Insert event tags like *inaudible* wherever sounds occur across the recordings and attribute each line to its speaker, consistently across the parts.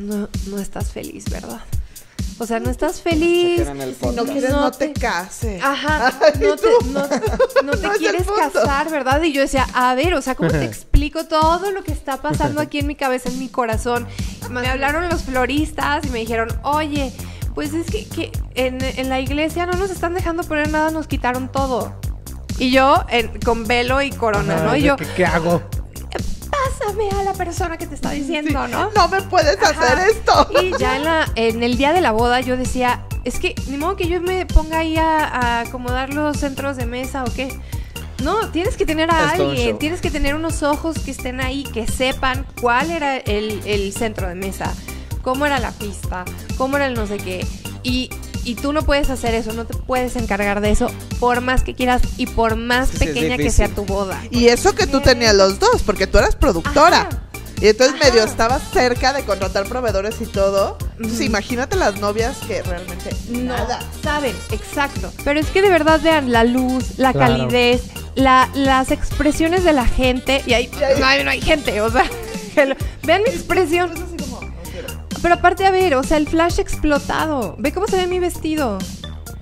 Speaker 1: no, no estás feliz, ¿verdad? O sea, no estás feliz. No quieres, no, te, cases. Ajá. *laughs* no, te, *laughs* quieres casar, ¿verdad? Y yo decía, a ver, o sea, ¿cómo te *laughs* explico todo lo que está pasando aquí en mi cabeza, en mi corazón? Me hablaron los floristas y me dijeron, oye, pues es que, en, la iglesia no nos están dejando poner nada, nos quitaron todo. Y yo con velo y corona, ¿no? yo, ¿qué hago? Dame a la persona que te está diciendo, ¿no? No me puedes hacer esto. Y ya en, el día de la boda yo decía, es que ni modo que yo me ponga ahí a, acomodar los centros de mesa o qué. No, tienes que tener a alguien, tienes que tener unos ojos que estén ahí, que sepan cuál era el, el centro de mesa, cómo era la pista, cómo era el no sé qué. Y y tú no puedes hacer eso, no te puedes encargar de eso por más que quieras y por más pequeña que sea tu boda.
Speaker 2: Y eso que tú tenías los dos, porque tú eras productora. Y entonces medio estabas cerca de contratar proveedores y todo. imagínate las novias que realmente nada.
Speaker 1: saben, exacto. Pero es que de verdad vean la luz, la calidez, la, las expresiones de la gente. Y ahí, no, hay, no, hay, gente, o sea, *laughs* vean mi expresión. Pero aparte, a ver, o sea, el flash explotado. Ve cómo se ve mi vestido.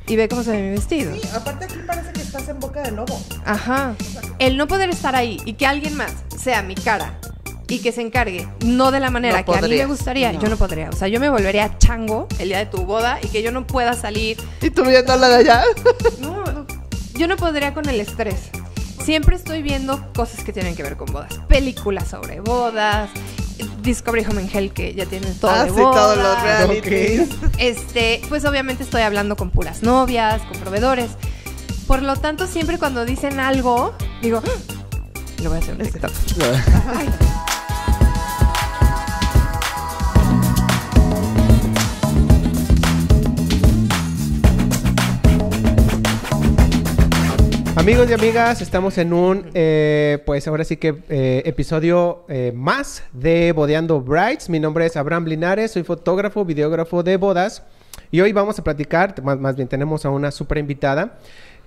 Speaker 1: Y ve cómo se ve mi vestido. Sí, aparte aquí parece que estás en boca de lobo. Ajá. El no poder estar ahí y que alguien más sea mi cara y que se encargue, no de la manera que a mí me gustaría, yo no podría. O sea, yo me volvería chango el día de tu boda y que yo no pueda salir.
Speaker 2: ¿Y tú viendo la de allá?
Speaker 1: *laughs* No, yo no podría con el estrés. Siempre estoy viendo cosas que tienen que ver con bodas. Películas sobre bodas, Discovery Home and Hell, que ya tienen todo. Ah, todos los realities. *laughs* Este, pues obviamente estoy hablando con puras novias, con proveedores. Por lo tanto, siempre cuando dicen algo, digo, ah,
Speaker 2: lo voy a hacer un TikTok. *laughs*
Speaker 3: Amigos y amigas, estamos en un, eh, pues ahora sí que eh, episodio eh, más de Bodeando Brides. Mi nombre es Abraham Linares, soy fotógrafo, videógrafo de bodas. Y hoy vamos a platicar, más, bien tenemos a una super invitada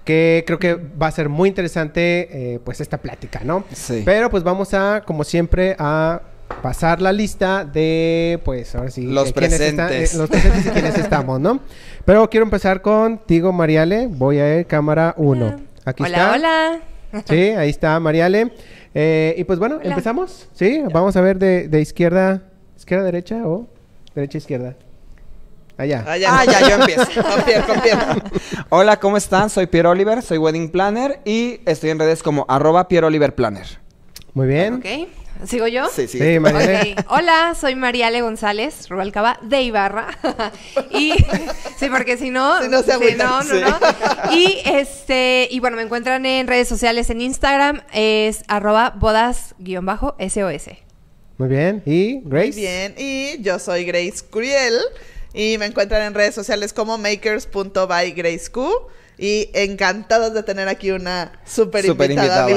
Speaker 3: que creo que va a ser muy interesante pues esta plática, ¿no? Sí. Pero pues vamos a, como siempre, a pasar la lista de, pues, ahora sí. Los presentes. los presentes y quienes *laughs* estamos, ¿no? Pero quiero empezar contigo, Mariale. Voy a ir cámara 1 hola, Hola, Sí, ahí está Mariale. Eh, y pues bueno, empezamos. Sí, vamos a ver de, izquierda,
Speaker 4: izquierda, derecha o derecha, izquierda. Allá.
Speaker 3: Allá. Ah, ah, ya, yo empiezo.
Speaker 4: *laughs* Hola, ¿cómo están? Soy Pierre Oliver, soy Wedding Planner y estoy en redes como arroba Pierre Oliver Planner. Muy bien.
Speaker 1: Ok. ¿Sigo yo? Sí, sí. sí Hola, soy Mariale González, Rubalcaba de Ibarra. *laughs* y sí, porque si no, si no, se si no, no, no. Y este, y bueno, me encuentran en redes sociales en Instagram, es arroba bodas-sos. Muy
Speaker 3: bien. ¿Y Grace? Muy
Speaker 2: bien. Y yo soy Grace Curiel. Y me encuentran en redes sociales como makers.bygraceq y encantados de tener aquí una super, invitada.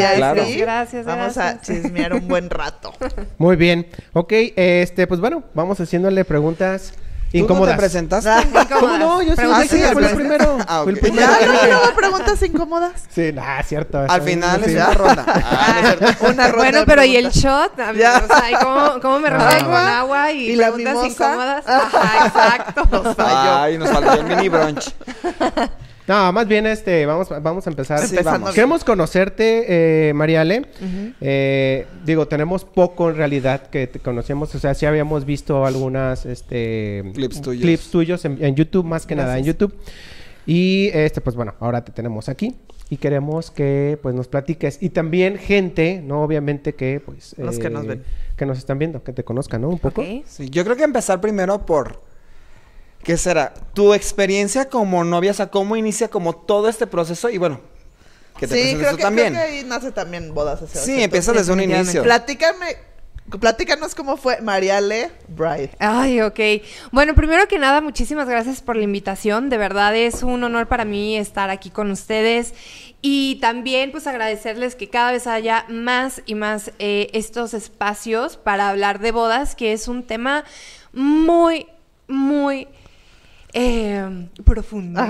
Speaker 2: gracias, Vamos a chismear un buen
Speaker 3: rato. *laughs* Muy bien. Ok, este, pues bueno, vamos haciéndole preguntas incómodas. te presentaste? Ah, *laughs* ¿Cómo no? Yo soy ah, sí, fue el primero. Ah, ah no,
Speaker 2: no, preguntas incómodas.
Speaker 4: Sí, nah, cierto.
Speaker 2: Al final *laughs* ah, es una
Speaker 1: ronda. una ronda. Bueno, pero ¿y el shot? cómo, me refresco con agua y, ¿Y preguntas incómodas? Ajá,
Speaker 4: exacto. Ay, nos faltó el mini brunch.
Speaker 3: No, más bien este, vamos, vamos a empezar. Queremos conocerte, eh, Mariale. Eh, digo, tenemos poco en realidad que te conocemos. O sea, sí habíamos visto algunas este, clips tuyos, clips tuyos en, YouTube, más que nada en YouTube. Y este, pues bueno, ahora te tenemos aquí y queremos que pues nos platiques y también gente, no obviamente que pues que nos eh, ven, que nos están viendo, que te conozcan, ¿no? Un poco.
Speaker 4: Sí, yo creo que empezar primero por ¿Qué será? Tu experiencia como novia, o sea, cómo inicia como todo este proceso y bueno, que te sí, creo que, Creo que
Speaker 2: ahí nace también bodas. sí, empieza desde un inicio.
Speaker 1: Platícame, platícanos cómo fue Mariale Bright. Ay, ok. Bueno, primero que nada, muchísimas gracias por la invitación. De verdad es un honor para mí estar aquí con ustedes. Y también pues agradecerles que cada vez haya más y más eh, estos espacios para hablar de bodas, que es un tema muy, muy eh, profundo.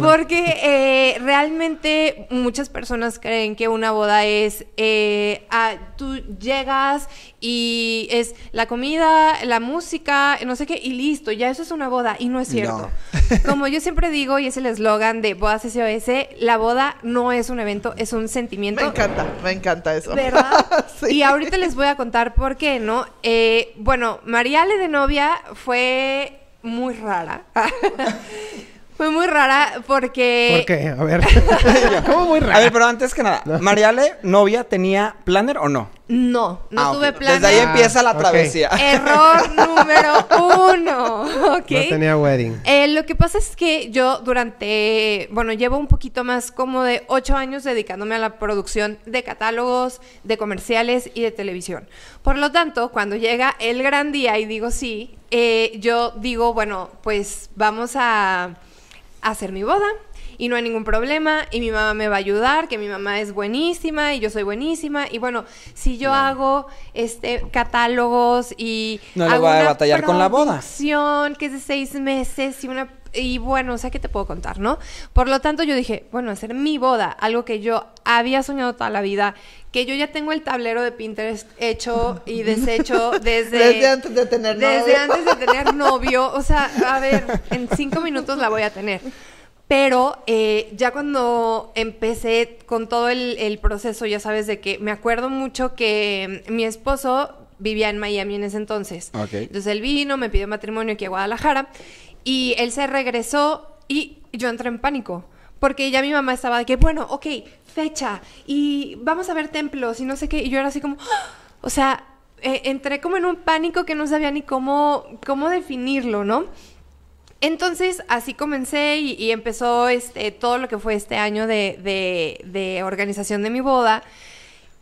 Speaker 1: Porque realmente muchas personas creen que una boda es, eh, ah, tú llegas y es la comida, la música, no sé qué, y listo, ya eso es una boda, y no es cierto. *laughs* Como yo siempre digo, y es el eslogan de Bodas SOS, la boda no es un evento, es un sentimiento. Me encanta,
Speaker 2: me encanta eso. ¿Verdad?
Speaker 1: *laughs* Y ahorita les voy a contar por qué, ¿no? Eh, bueno, María le novia fue muy rara. *laughs* Fue muy rara porque...
Speaker 4: ¿Por qué? A ver. *laughs* ¿Cómo muy rara? A ver, pero antes que nada, ¿Mariale, novia, tenía planner o no? No, no
Speaker 3: ah, tuve planner. Desde ahí empieza la ah,
Speaker 1: travesía. *laughs* Error número uno, No tenía wedding. Eh, lo que pasa es que yo durante, bueno, llevo un poquito más como de ocho años dedicándome a la producción de catálogos, de comerciales y de televisión. Por lo tanto, cuando llega el gran día y digo sí, eh, yo digo, bueno, pues vamos a hacer mi boda y no hay ningún problema y mi mamá me va a ayudar, que mi mamá es buenísima y yo soy buenísima y bueno, si yo hago este catálogos y no le va a batallar con la boda. que es de seis meses y una y bueno, o sea, ¿qué te puedo contar, no? Por lo tanto, yo dije, bueno, hacer mi boda, algo que yo había soñado toda la vida, que yo ya tengo el tablero de Pinterest hecho y deshecho *laughs* desde... desde antes de tener novio. Desde antes de tener novio. O sea, a ver, en cinco minutos la voy a tener. Pero eh, ya cuando empecé con todo el, proceso, ya sabes, de que me acuerdo mucho que mm, mi esposo vivía en Miami en ese entonces. Entonces él vino, me pidió matrimonio aquí a Guadalajara y él se regresó y yo entré en pánico. Porque ya mi mamá estaba de que, bueno, ok, fecha. Y vamos a ver templos y no sé qué. Y yo era así como, ah", o sea, e, entré como en un pánico que no sabía ni cómo, cómo definirlo, ¿no? Entonces así comencé y, empezó este, todo lo que fue este año de, de organización de mi boda.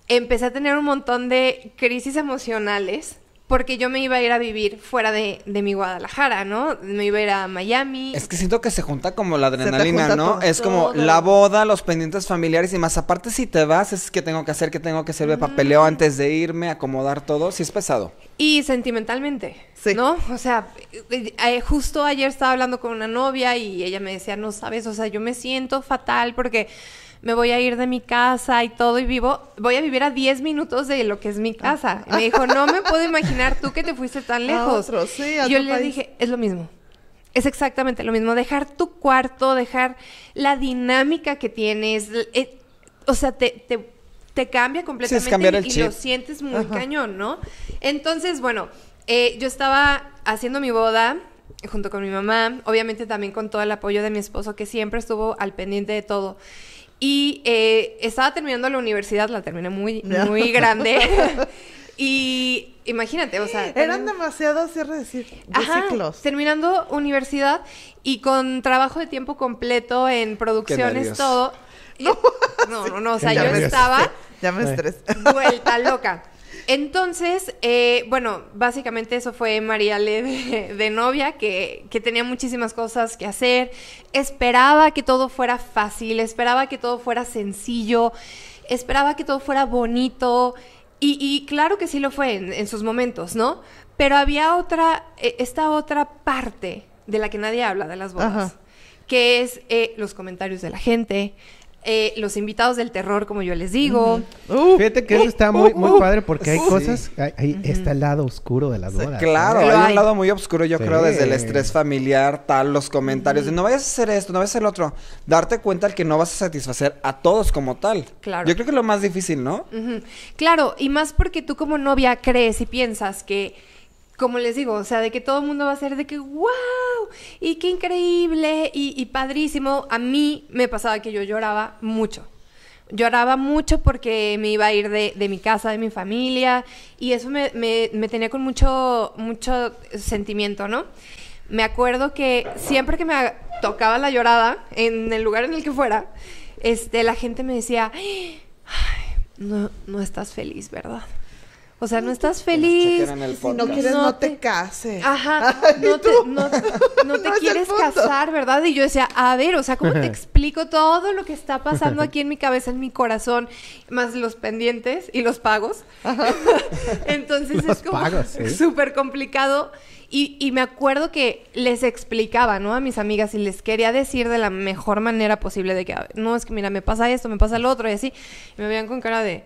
Speaker 1: Empecé a tener un montón de crisis emocionales porque yo me iba a ir a vivir fuera de, mi Guadalajara, ¿no? Me iba a ir a Miami. Es que siento que se junta como la adrenalina, ¿no? Es como la
Speaker 4: boda, los pendientes familiares y más. Aparte, si te vas, es que tengo que hacer, que tengo que hacer de papeleo mm. antes de irme, acomodar todo. Sí, es pesado.
Speaker 1: Y sentimentalmente, sí. ¿no? O sea, eh, eh, justo ayer estaba hablando con una novia y ella me decía, no sabes, o sea, yo me siento fatal porque me voy a ir de mi casa y todo y vivo, voy a vivir a 10 minutos de lo que es mi casa. Ah. me dijo, no me puedo imaginar tú que te fuiste tan *laughs* lejos. sí, yo le dije, es lo mismo. Es exactamente lo mismo, dejar tu cuarto, dejar la dinámica que tienes, eh, o sea, te, te, cambia completamente y, lo sientes muy cañón, ¿no? Entonces, bueno, eh, yo estaba haciendo mi boda, junto con mi mamá, obviamente también con todo el apoyo de mi esposo que siempre estuvo al pendiente de todo. Y eh, estaba terminando la universidad, la terminé muy, *laughs* muy grande. *laughs* y imagínate, o sea... Eran demasiados cierres de, ciclos. Terminando universidad y con trabajo de tiempo completo en producciones, todo. *laughs* No, no, no, o sea, yo estaba... Ya me estresé. Vuelta loca. Entonces, eh, bueno, básicamente eso fue María Le de, novia, que, tenía muchísimas cosas que hacer, esperaba que todo fuera fácil, esperaba que todo fuera sencillo, esperaba que todo fuera bonito, y, claro que sí lo fue en, sus momentos, ¿no? Pero había otra, eh, esta otra parte de la que nadie habla de las bodas, que es eh, los comentarios de la gente, eh, los invitados del terror, como yo les digo.
Speaker 3: Uh, uh, fíjate que eso está uh, muy, muy padre porque hay cosas, hay, está el lado oscuro de las duda. claro, hay, un
Speaker 4: lado muy oscuro, yo creo, desde el estrés familiar, tal, los comentarios de no vayas a hacer esto, no vayas a hacer el otro. Darte cuenta el que no vas a satisfacer a todos como tal. Claro. Yo creo que es lo más difícil, ¿no?
Speaker 1: Claro, y más porque tú como novia crees y piensas que como les digo, o sea, de que todo el mundo va a ser de que, wow, y qué increíble, y, padrísimo. A mí me pasaba que yo lloraba mucho. Lloraba mucho porque me iba a ir de, mi casa, de mi familia, y eso me, tenía con mucho, mucho sentimiento, ¿no? Me acuerdo que siempre que me tocaba la llorada, en el lugar en el que fuera, este, la gente me decía, Ay, no, no estás feliz, ¿verdad? O sea, no estás feliz. no quieres, no, te... Ajá. no, te, quieres casar, ¿verdad? Y yo decía, a ver, o sea, ¿cómo te *laughs* explico todo lo que está pasando aquí en mi cabeza, en mi corazón, más los pendientes y los pagos? *laughs* Entonces es como súper ¿eh? *laughs* complicado. Y, y, me acuerdo que les explicaba, ¿no? A mis amigas y les quería decir de la mejor manera posible de que, no, es que mira, me pasa esto, me pasa lo otro y así. Y me veían con cara de,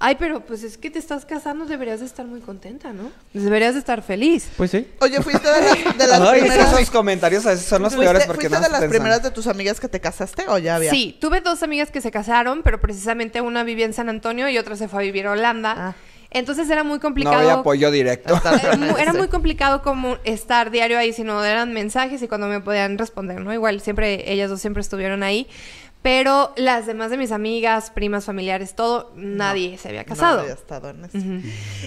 Speaker 1: Ay, pero pues es que te estás casando, deberías de estar muy contenta, ¿no? Deberías de estar feliz. Pues sí. Oye, fuiste de las, de *laughs* No, Esos
Speaker 2: comentarios a veces son
Speaker 1: los
Speaker 4: peores porque ¿Fuiste
Speaker 1: de las primeras de
Speaker 2: tus amigas que te casaste o ya había? Sí,
Speaker 1: tuve dos amigas que se casaron, pero precisamente una vivía en San Antonio y otra se fue a vivir a Holanda. Ah. Entonces era muy complicado. No había apoyo
Speaker 4: directo. Era
Speaker 1: muy complicado como estar diario ahí, sino eran mensajes y cuando me podían responder, ¿no? Igual siempre, ellas dos siempre estuvieron ahí. Pero las demás de mis amigas, primas, familiares, todo, nadie se había casado. No había
Speaker 2: estado en eso.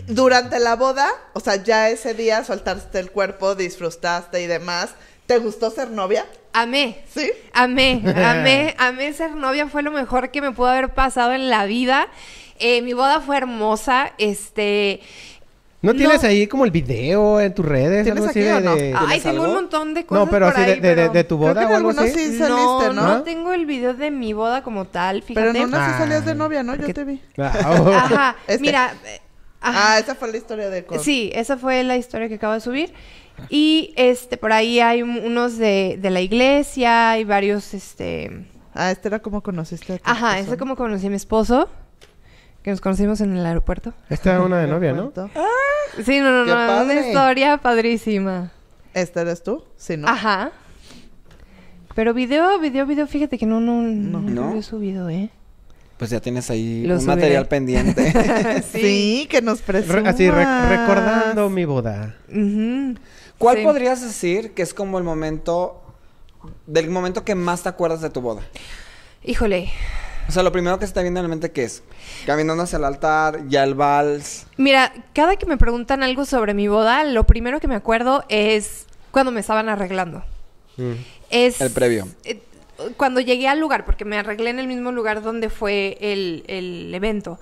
Speaker 2: Durante la boda, o sea, ya ese día soltaste el cuerpo, disfrutaste y demás.
Speaker 1: ¿Te gustó ser novia? Amé. ¿Sí? Amé, amé, *laughs* amé ser novia. Fue lo mejor que me pudo haber pasado en la vida. Eh, mi boda fue hermosa. Este.
Speaker 3: ¿No, tienes ahí como el video en tus redes? ¿Tienes algo así de, no? Ay, tengo un
Speaker 1: montón de cosas No, pero por así ahí, de, pero... De, de, tu boda Creo
Speaker 3: que o algo
Speaker 2: así. Sí saliste, no, ¿no?
Speaker 1: no tengo el video de mi boda como tal, fíjate. Pero no, no ah, salías de novia, ¿no? Yo te vi. Ah, *laughs* oh. Ajá, mira... Eh, ah, esa fue la historia de... Sí, esa fue la historia que acabo de subir. Y, este, por ahí hay unos de, de la iglesia y varios, este... Ah, este era como conociste a tu Ajá, ¿eso este como conocí a mi esposo. Que nos conocimos en el aeropuerto. Esta era una de novia, ¿no? Ah, sí, no, no, no. Una historia padrísima. ¿Esta eres tú? Sí, ¿no? Ajá. Pero video, video, video, fíjate que no, no, no, no. lo he subido, ¿eh?
Speaker 4: Pues ya tienes ahí un material pendiente. *laughs* *laughs* sí. que nos presumas. así,
Speaker 3: recordando mi boda.
Speaker 1: Uh ¿Cuál podrías
Speaker 4: decir que es como el momento, del momento que más te acuerdas de tu boda? Híjole, o sea, lo primero que se te viene a la mente que es caminando hacia el altar, y el vals.
Speaker 1: Mira, cada que me preguntan algo sobre mi boda, lo primero que me acuerdo es cuando me estaban arreglando. Mm. Es el previo. Eh, cuando llegué al lugar, porque me arreglé en el mismo lugar donde fue el, evento.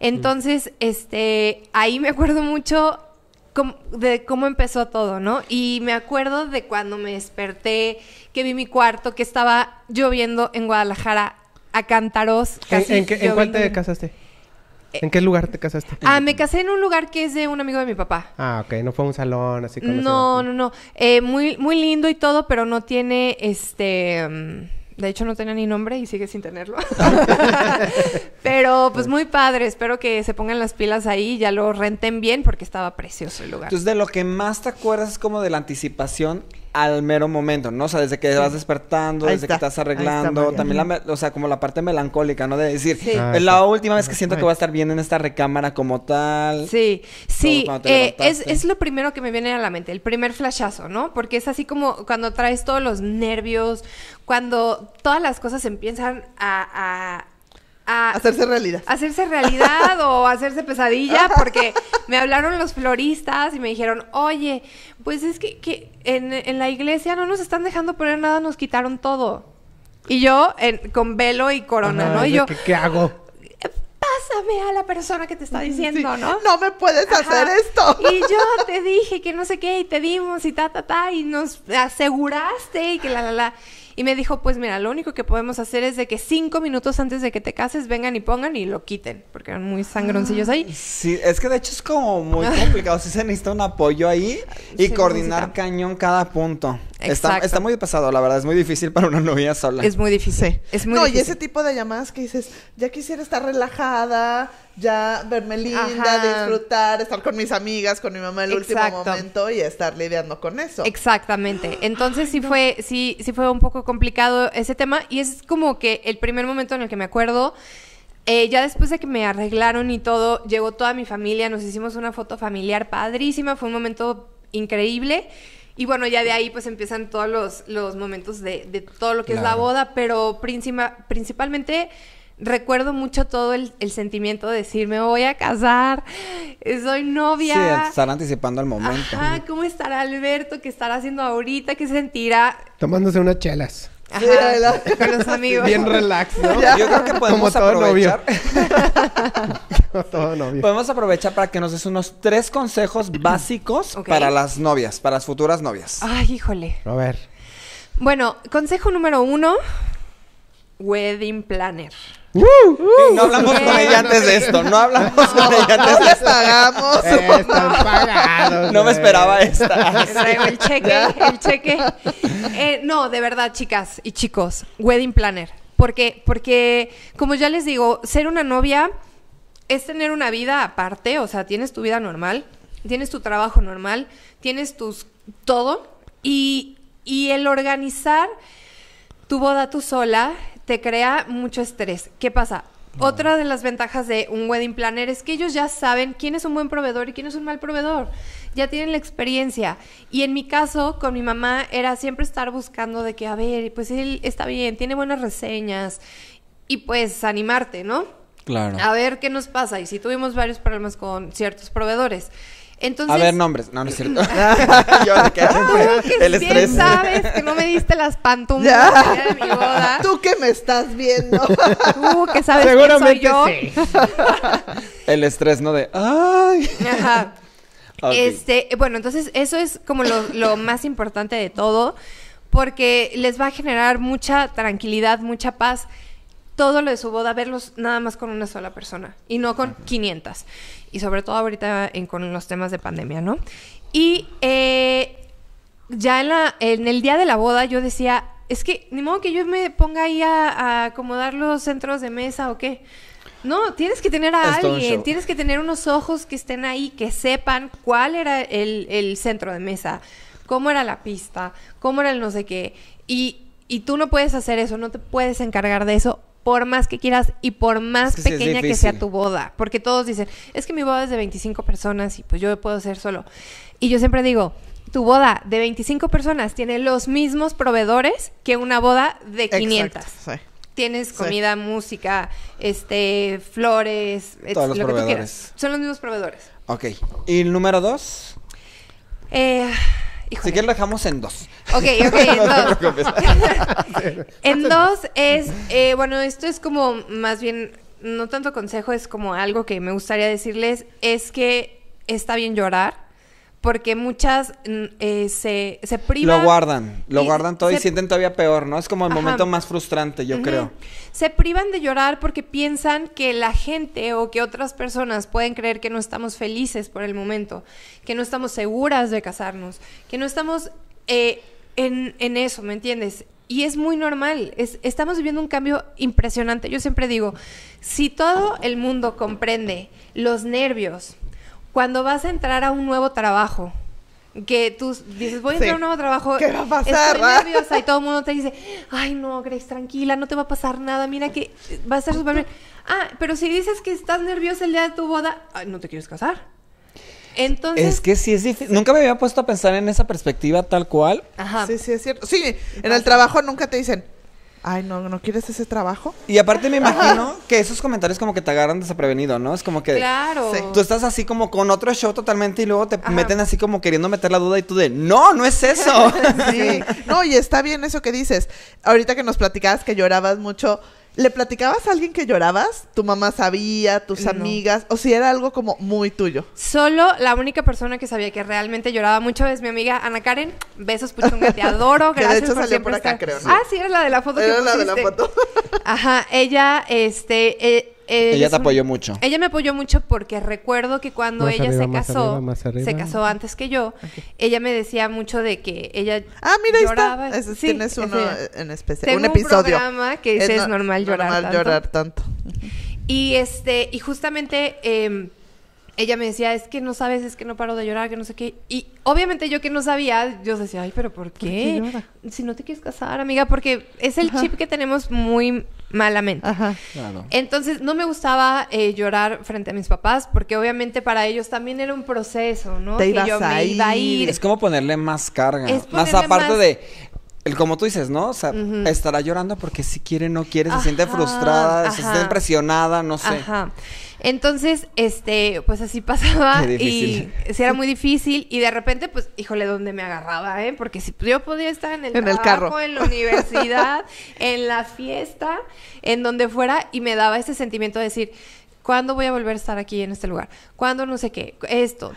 Speaker 1: Entonces, mm. este, ahí me acuerdo mucho de cómo empezó todo, ¿no? Y me acuerdo de cuando me desperté, que vi mi cuarto, que estaba lloviendo en Guadalajara a Cantaros ¿En, ¿en cuál te
Speaker 3: casaste? ¿En qué lugar te casaste?
Speaker 1: Ah, me casé en un lugar que es de un amigo de mi papá.
Speaker 3: Ah, ok. No fue un salón así como... No,
Speaker 1: no, no. Eh, muy, muy lindo y todo, pero no tiene, este... Mm, de hecho, no tenía ni nombre y sigue sin tenerlo. *laughs* pero, pues, muy padre. Espero que se pongan las pilas ahí y ya lo renten bien porque estaba precioso el lugar. Entonces,
Speaker 4: de lo que más te acuerdas es como de la anticipación al mero momento, ¿no? O sea, desde que vas despertando, desde que estás arreglando, también la, o sea, como la parte melancólica, ¿no? De decir, ah, eh, la última vez que siento que voy a estar bien en esta recámara como tal. Sí, sí, eh, es,
Speaker 1: lo primero que me viene a la mente, el primer flashazo, ¿no? Porque es así como cuando traes todos los nervios, cuando todas las cosas empiezan a hacerse realidad. Hacerse realidad o hacerse pesadilla, *laughs* porque me hablaron los floristas y me dijeron, oye, pues es que, en, la iglesia no nos están dejando poner nada, nos quitaron todo. Y yo con velo y corona, ¿no? yo,
Speaker 3: ¿qué, hago? Eh,
Speaker 1: pásame a la persona que te está diciendo, ¿no? No me puedes hacer esto. Y yo te dije que no sé qué y te dimos y ta, ta, ta, y nos aseguraste y que la, la, la. Y me dijo, pues mira, lo único que podemos hacer es de que cinco minutos antes de que te cases vengan y pongan y lo quiten, porque eran muy sangroncillos ahí. Ah,
Speaker 4: sí, es que de hecho es como muy *laughs* complicado, sí se necesita un apoyo ahí y coordinar cañón cada punto. Está, está, muy pasado, la verdad, es muy difícil para una novia sola. Es
Speaker 2: muy difícil. Es muy no, y ese tipo de llamadas que dices, ya quisiera estar relajada, ya verme linda, disfrutar,
Speaker 1: estar con mis amigas, con mi mamá el último momento
Speaker 2: y estar lidiando con eso.
Speaker 1: Exactamente. Entonces sí fue, sí, sí fue un poco complicado ese tema y es como que el primer momento en el que me acuerdo. Eh, ya después de que me arreglaron y todo, llegó toda mi familia, nos hicimos una foto familiar padrísima, fue un momento increíble. Y bueno, ya de ahí pues empiezan todos los, los momentos de, todo lo que es la boda, pero principalmente recuerdo mucho todo el, sentimiento de decir, me voy a casar, soy novia. Sí,
Speaker 4: estar anticipando el momento.
Speaker 1: Ajá, ¿cómo estará Alberto? ¿Qué estará haciendo ahorita? ¿Qué sentirá?
Speaker 4: Tomándose unas
Speaker 1: chelas. Ajá, con los amigos. Bien relax, ¿no? Yo
Speaker 4: creo que podemos Como todo aprovechar. *laughs* todo novio. Podemos aprovechar para que nos des unos tres consejos *clears throat* básicos para las novias, para las futuras novias. Ay, híjole. A ver.
Speaker 1: Bueno, consejo número uno: wedding planner.
Speaker 4: Uh, no hablamos con ella antes de esto, no hablamos
Speaker 1: con ella antes de esto. pagamos. Eh, pagados.
Speaker 4: No me esperaba esta.
Speaker 2: el
Speaker 1: cheque, el cheque. Eh, no, de verdad, chicas y chicos, wedding planner. Porque, porque, como ya les digo, ser una novia es tener una vida aparte, o sea, tienes tu vida normal, tienes tu trabajo normal, tienes tus todo, y, y el organizar tu boda tú sola te crea mucho estrés. ¿Qué pasa? Otra de las ventajas de un wedding planner es que ellos ya saben quién es un buen proveedor y quién es un mal proveedor. Ya tienen la experiencia. Y en mi caso, con mi mamá, era siempre estar buscando de que, a ver, pues él está bien, tiene buenas reseñas. Y pues animarte, ¿no? Claro. A ver qué nos pasa. Y si tuvimos varios problemas con ciertos proveedores. Entonces, a ver,
Speaker 4: nombres. No, no es cierto. *laughs* *laughs* Yo de Tú que el bien
Speaker 1: sabes que no me diste las *laughs* pantumas de mi boda. Tú que me estás viendo. Tú que sabes que soy yo. Sí.
Speaker 4: el estrés, ¿no? De
Speaker 1: ay. Ajá. Este, bueno, entonces eso es como lo más importante de todo, porque les va a generar mucha tranquilidad, mucha paz todo lo de su boda, verlos nada más con una sola persona y no con 500. Y sobre todo ahorita con los temas de pandemia, ¿no? Y eh, ya en, el día de la boda yo decía, es que ni modo que yo me ponga ahí a, acomodar los centros de mesa o qué. No, tienes que tener a alguien, tienes que tener unos ojos que estén ahí, que sepan cuál era el, centro de mesa, cómo era la pista, cómo era el no sé qué. y tú no puedes hacer eso, no te puedes encargar de eso por más que quieras y por más pequeña que sea tu boda, porque todos dicen, es que mi boda es de 25 personas y pues yo puedo ser solo. Y yo siempre digo, tu boda de 25 personas tiene los mismos proveedores que una boda de 500. Tienes comida, música, este, flores, lo que tú quieras. Son los mismos proveedores.
Speaker 4: Ok. ¿Y el número dos? Eh, Híjole. Si lo dejamos en dos.
Speaker 1: Ok, ok, *laughs* en *laughs* dos. es, eh, bueno, esto es como más bien, no tanto consejo, es como algo que me gustaría decirles, es que está bien llorar, porque muchas mm, eh, se, privan. Lo guardan,
Speaker 4: lo guardan todo y sienten todavía peor, ¿no? Es como el momento más frustrante, yo creo.
Speaker 1: Se privan de llorar porque piensan que la gente o que otras personas pueden creer que no estamos felices por el momento, que no estamos seguras de casarnos, que no estamos eh, en, eso, ¿me entiendes? y es muy normal. estamos viviendo un cambio impresionante. Yo siempre digo, si todo el mundo comprende los nervios, cuando vas a entrar a un nuevo trabajo, que tú dices, voy a entrar a un nuevo trabajo. Estoy nerviosa y todo el mundo te dice, ay, no, Grace, tranquila, no te va a pasar nada, mira que va a ser súper bien. Ah, pero si dices que estás nerviosa el día de tu boda, no te quieres casar. Entonces. Es
Speaker 4: que sí es difícil. Nunca me había puesto a pensar en esa perspectiva tal cual.
Speaker 1: Ajá. Sí, sí,
Speaker 2: es cierto. Sí, en el trabajo nunca te dicen, ay, no, ¿no quieres ese trabajo?
Speaker 4: Y aparte me imagino *laughs* que esos comentarios como que te agarran desprevenido, ¿no? Es como que... Claro. Tú estás así como con otro
Speaker 2: show totalmente y luego te meten así como queriendo meter la duda y tú de, no, no es eso. *laughs* sí. No, y está bien eso que dices. Ahorita que nos platicabas que llorabas mucho ¿Le platicabas a alguien que llorabas? ¿Tu mamá sabía? ¿Tus amigas? ¿O si era algo como muy tuyo?
Speaker 1: Solo la única persona que sabía que realmente lloraba mucho es mi amiga Ana Karen. Besos, Puchunga, te adoro. *laughs* Gracias de hecho por salió por acá, estar... creo. ¿no? Ah, sí, era la de la foto era la de la foto. Ajá, ella, este, eh, ella te apoyó mucho. Ella me apoyó mucho porque recuerdo que cuando ella se casó, se casó antes que yo, ella me decía mucho de que ella ah, mira, lloraba. Está. tienes uno
Speaker 2: en especial, un episodio. que es, normal llorar tanto. llorar tanto.
Speaker 1: Y este, y justamente em, ella me decía, es que no sabes, es que no paro de llorar, que no sé qué. Y obviamente yo que no sabía, yo decía, ay, pero ¿por qué? si no te quieres casar, amiga, porque es el chip que tenemos muy malamente. Ajá. Entonces no me gustaba eh, llorar frente a mis papás, porque obviamente para ellos también era un proceso, ¿no? Te ibas a ir. iba a ir. Es
Speaker 4: como ponerle más carga. más aparte de, el como tú dices, ¿no? O sea, estará llorando porque si quiere, no quiere, se siente frustrada, se siente presionada, no sé. Ajá.
Speaker 1: Entonces, este, pues así pasaba y sí, era muy difícil y de repente, pues, híjole, ¿dónde me agarraba, eh? Porque si yo podía estar en el carro. en la universidad, *laughs* en la fiesta, en donde fuera y me daba ese sentimiento de decir, ¿Cuándo voy a volver a estar aquí en este lugar? ¿Cuándo no sé qué? Esto.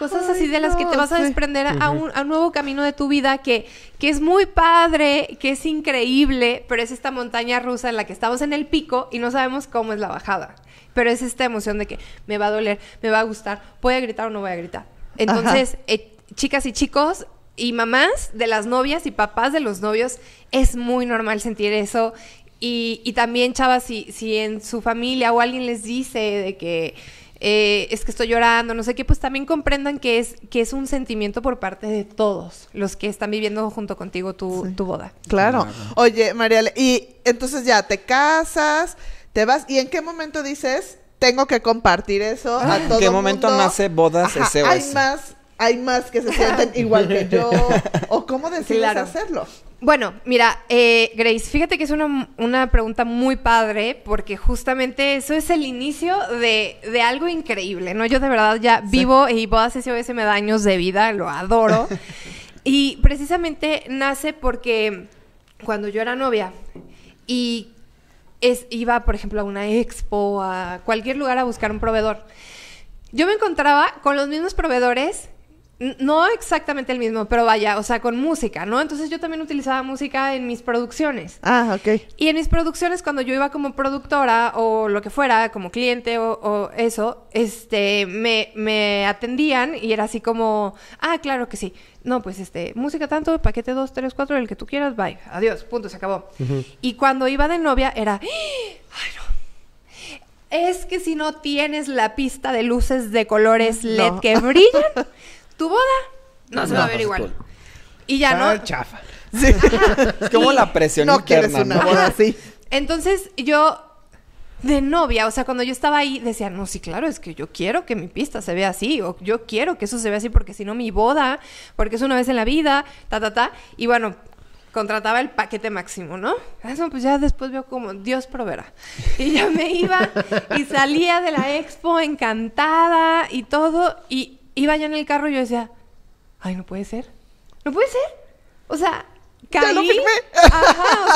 Speaker 1: cosas así de las que te vas a desprender a, un, a, un, nuevo camino de tu vida que, que es muy padre, que es increíble, pero es esta montaña rusa en la que estamos en el pico y no sabemos cómo es la bajada pero es esta emoción de que me va a doler, me va a gustar, voy a gritar o no voy a gritar. Entonces, eh, chicas y chicos, y mamás de las novias y papás de los novios, es muy normal sentir eso. Y, también, chavas, si, si en su familia o alguien les dice de que eh, es que estoy llorando, no sé qué, pues también comprendan que es, que es un sentimiento por parte de todos los que están viviendo junto contigo tu, tu boda. Claro. Oye, Mariale, y entonces ya te casas,
Speaker 2: te vas, ¿y en qué momento dices, tengo que compartir eso a todo ¿En qué momento nace bodas SOS? Hay más, hay más que se sienten igual que yo, *laughs* o cómo decides hacerlo.
Speaker 1: Bueno, mira, eh, Grace, fíjate que es una, pregunta muy padre porque justamente eso es el inicio de, algo increíble, ¿no? Yo de verdad ya vivo y Bodas SOS me da años de vida, lo adoro. *laughs* y precisamente nace porque cuando yo era novia y es, iba, por ejemplo, a una expo, a cualquier lugar a buscar un proveedor. Yo me encontraba con los mismos proveedores no exactamente el mismo, pero vaya, o sea, con música, ¿no? Entonces yo también utilizaba música en mis producciones. Ah, ok. Y en mis producciones, cuando yo iba como productora o lo que fuera, como cliente o, eso, este, me, me atendían y era así como, ah, claro que sí. No, pues este, música tanto, paquete 2, 3, 4, el que tú quieras, bye, adiós, punto, se acabó. Y cuando iba de novia era, ay, no, es que si no tienes la pista de luces de colores *laughs* LED que brillan, *laughs* tu boda
Speaker 4: no, se va a ver pues, igual.
Speaker 1: Y ya no. chafa. es *laughs* como la presión no interna, quieres una boda así. Entonces yo de novia, o sea, cuando yo estaba ahí decía, no, sí, claro, es que yo quiero que mi pista se vea así, o yo quiero que eso se vea así, porque si no mi boda, porque es una vez en la vida, ta, ta, ta. Y bueno, contrataba el paquete máximo, ¿no? Eso ah, pues ya después veo como Dios proveerá. Y ya me iba y salía de la expo encantada y todo, y iba yo en el carro y yo decía, ay, no puede ser. No puede ser. O sea, caí. Ajá,
Speaker 4: o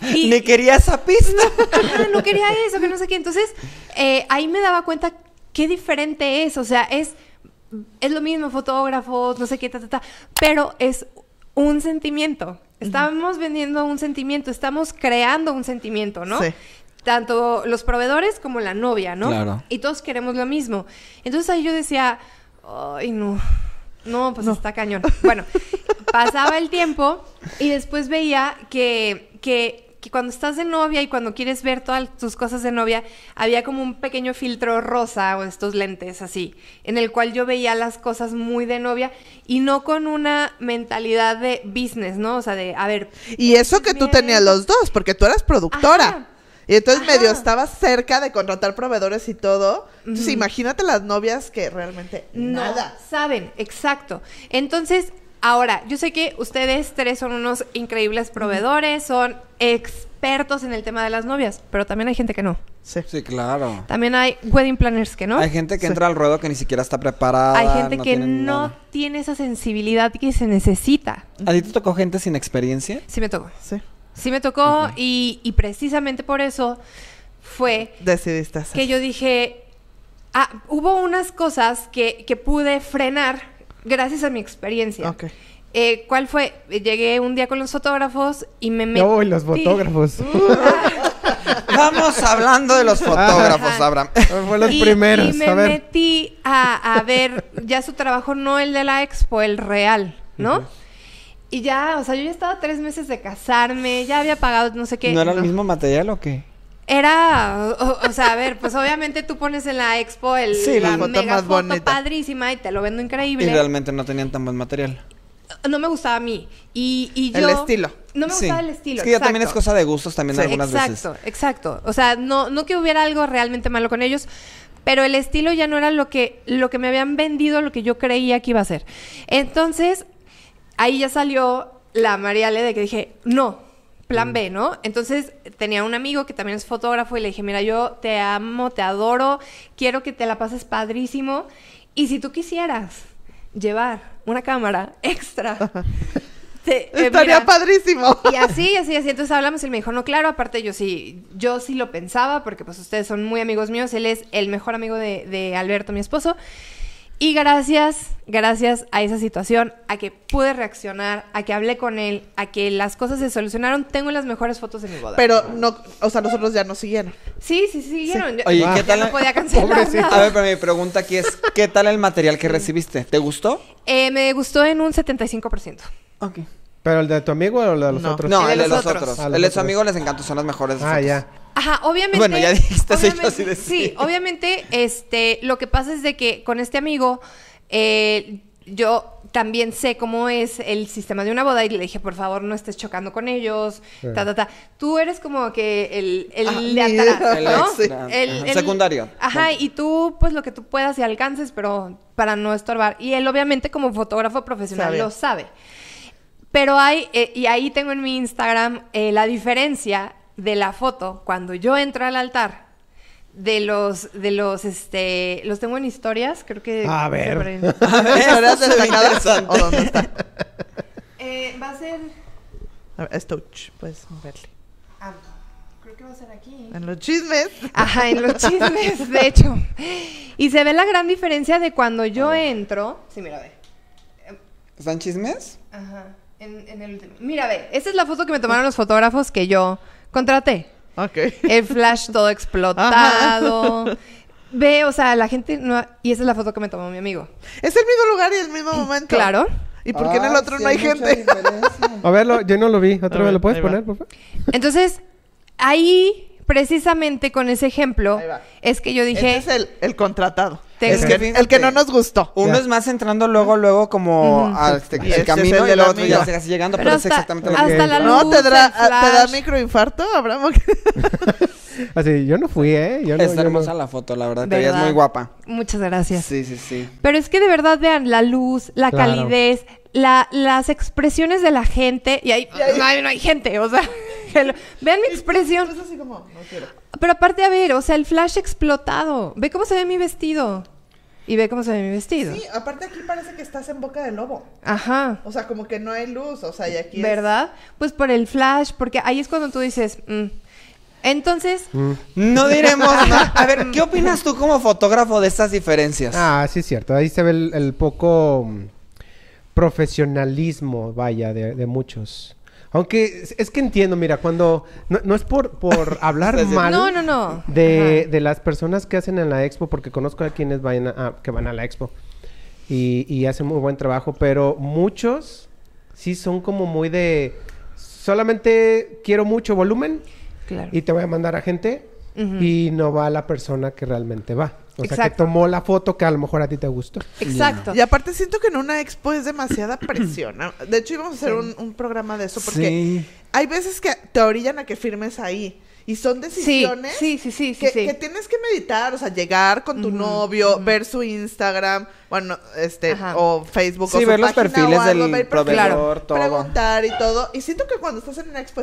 Speaker 4: sea. *laughs* quería
Speaker 1: esa pista. No, quería eso, que no sé qué. Entonces, eh, ahí me daba cuenta qué diferente es. O sea, es, es lo mismo, fotógrafos, no sé qué, ta, ta, ta. Pero es un sentimiento. Estamos vendiendo un sentimiento, estamos creando un sentimiento, ¿no? Tanto los proveedores como la novia, ¿no? Claro. Y todos queremos lo mismo. Entonces ahí yo decía, Ay, no. No, pues está cañón. Bueno, pasaba el tiempo y después veía que, que, que, cuando estás de novia y cuando quieres ver todas tus cosas de novia, había como un pequeño filtro rosa o estos lentes así, en el cual yo veía las cosas muy de novia y no con una mentalidad de business, ¿no? O sea, de, a ver.
Speaker 2: Y eso que tú tenías los dos, porque tú eras productora. Y entonces medio estaba cerca de contratar proveedores y todo. Entonces imagínate las novias que realmente nada.
Speaker 1: saben, exacto. Entonces, ahora, yo sé que ustedes tres son unos increíbles proveedores, son expertos en el tema de las novias, pero también hay gente que no.
Speaker 4: Sí. sí claro.
Speaker 1: También hay wedding planners que no. Hay gente que entra al
Speaker 4: ruedo que ni siquiera está preparada. Hay gente que no
Speaker 1: tiene esa sensibilidad que se necesita.
Speaker 4: ¿A ti te tocó gente sin
Speaker 2: experiencia? Sí, me tocó.
Speaker 1: Sí. Sí me tocó y, precisamente por eso fue
Speaker 2: Decidiste que yo
Speaker 1: dije, ah, hubo unas cosas que, que pude frenar gracias a mi experiencia. Eh, ¿Cuál fue? Llegué un día con los fotógrafos y me metí... ¡Oh, los fotógrafos!
Speaker 4: *laughs*
Speaker 1: *laughs* Vamos hablando de los fotógrafos,
Speaker 4: Abraham. Fue los primeros. Y me
Speaker 1: metí a, ver ya su trabajo, no el de la expo, el real, ¿no? Y ya, o sea, yo ya estaba tres meses de casarme, ya había pagado no sé qué. ¿No era el mismo
Speaker 4: material o qué?
Speaker 1: Era, o, sea, a ver, pues obviamente tú pones en la expo el, sí, la, mega foto padrísima y te lo vendo increíble. Y
Speaker 4: realmente no tenían tan buen material.
Speaker 1: No me gustaba a mí. Y, y yo, el estilo. No me gustaba el estilo. Es que ya también es cosa de
Speaker 4: gustos también algunas veces. Exacto,
Speaker 1: exacto. O sea, no, no que hubiera algo realmente malo con ellos, pero el estilo ya no era lo que, lo que me habían vendido, lo que yo creía que iba a ser. Entonces, ahí ya salió la María de que dije, no, plan mm. B, ¿no? Entonces tenía un amigo que también es fotógrafo y le dije, mira, yo te amo, te adoro, quiero que te la pases padrísimo. Y si tú quisieras llevar una cámara extra. *laughs* Te, eh, Estaría padrísimo. Y así, así, así. Entonces hablamos y él me dijo, no, claro, aparte yo sí, yo sí lo pensaba, porque pues ustedes son muy amigos míos, él es el mejor amigo de, de Alberto, mi esposo. Y gracias, gracias a esa situación, a que pude reaccionar, a que hablé con él, a que las cosas se solucionaron, tengo las mejores fotos de mi boda. Pero no,
Speaker 2: o sea, nosotros ya no siguieron.
Speaker 1: Sí, sí, siguieron. Oye, ¿qué tal? No podía cancelar. A ver,
Speaker 4: pero mi pregunta aquí es, ¿qué tal el material que mm. recibiste? ¿Te gustó?
Speaker 1: Eh, me gustó en un 75%. Ok.
Speaker 4: ¿Pero el de tu amigo o el de los otros? No, el, de los, otros. Ah, el de su amigo les encantó, son las mejores. Ah, ya.
Speaker 1: Ajá, obviamente. Bueno, ya dijiste así de Sí, obviamente, este, lo que pasa es de que con este amigo, eh, yo también sé cómo es el sistema de una boda y le dije, por favor, no estés chocando con ellos, Tú eres como que el, el El, secundario. Ajá, y tú, pues, lo que tú puedas y alcances, pero para no estorbar. Y él, obviamente, como fotógrafo profesional, lo sabe. Pero hay, eh, y ahí tengo en mi Instagram eh, la diferencia de la foto, cuando yo entro al altar, de los, de los, este, los tengo en historias, creo que... A ver. *laughs* A ver, ¿Ahora se *laughs* eh, va a ser... A ver, touch, puedes verle. Ah, creo que va a ser aquí. En los chismes. Ajá, en los chismes, de hecho. Y se ve la gran diferencia de cuando yo entro... Sí, mira, ve. ¿Están chismes? Ajá. en el último. Mira, ve, esta es la foto que me tomaron los fotógrafos que yo contraté. El flash todo explotado. *laughs* Ve, o sea, la gente no... Y esa es la foto que me tomó mi amigo. Es el mismo lugar y el mismo mm, momento. Claro. ¿Y por qué en el ah, otro no hay gente?
Speaker 3: a verlo, yo no lo vi. ¿Otra vez lo puedes poner, por favor?
Speaker 1: Entonces, ahí, precisamente con ese ejemplo, es que yo dije... es el contratado. Es que el que no nos gustó. Uno
Speaker 4: es más entrando luego, luego como al este, este el camino y el otro ya casi
Speaker 1: llegando, pero, es exactamente
Speaker 4: lo que
Speaker 2: No, te, da, ah, te da
Speaker 1: microinfarto, Abraham.
Speaker 4: *laughs* Así, yo no fui, ¿eh? Yo no, hermosa la foto, la verdad, te veías muy guapa.
Speaker 1: Muchas gracias.
Speaker 4: Sí, sí, sí.
Speaker 1: Pero es que de verdad, vean, la luz, la calidez, la, las expresiones de la gente, y ahí no, no hay gente, o sea, *laughs* vean mi expresión. Es así como, no quiero. Pero aparte, a ver, o sea, el flash explotado. Ve cómo se ve mi vestido. Y ve cómo se ve mi vestido. Sí, aparte aquí parece que estás en boca de lobo. Ajá. O sea, como que no hay luz, o sea, y aquí. ¿Verdad? Pues por el flash, porque ahí es cuando tú dices. Mm". Entonces. Mm. No diremos *laughs* nada. A ver, ¿qué opinas
Speaker 4: tú como fotógrafo de estas diferencias? Ah, sí, es cierto. Ahí se ve
Speaker 3: el, poco mm, profesionalismo, vaya, de, de muchos. Aunque es que entiendo, mira, cuando. No, es por, por *laughs* hablar mal.
Speaker 1: No, De,
Speaker 3: las personas que hacen en la expo, porque conozco a quienes van a, que van a la expo y, hacen muy buen trabajo, pero muchos sí son como muy de. Solamente quiero mucho volumen y te voy a mandar a gente y no va la persona que realmente va. Exacto. que tomó la foto que a lo mejor a ti te gustó. Exacto.
Speaker 2: Y aparte siento que en una expo es demasiada presión. De hecho, íbamos a hacer un, programa de eso porque hay veces que te orillan a que firmes ahí. Y son decisiones que, tienes que meditar, o sea, llegar con tu novio, ver su Instagram, bueno, este, o Facebook, o su ver los perfiles del proveedor, Preguntar
Speaker 1: y todo. Y siento que cuando estás en una expo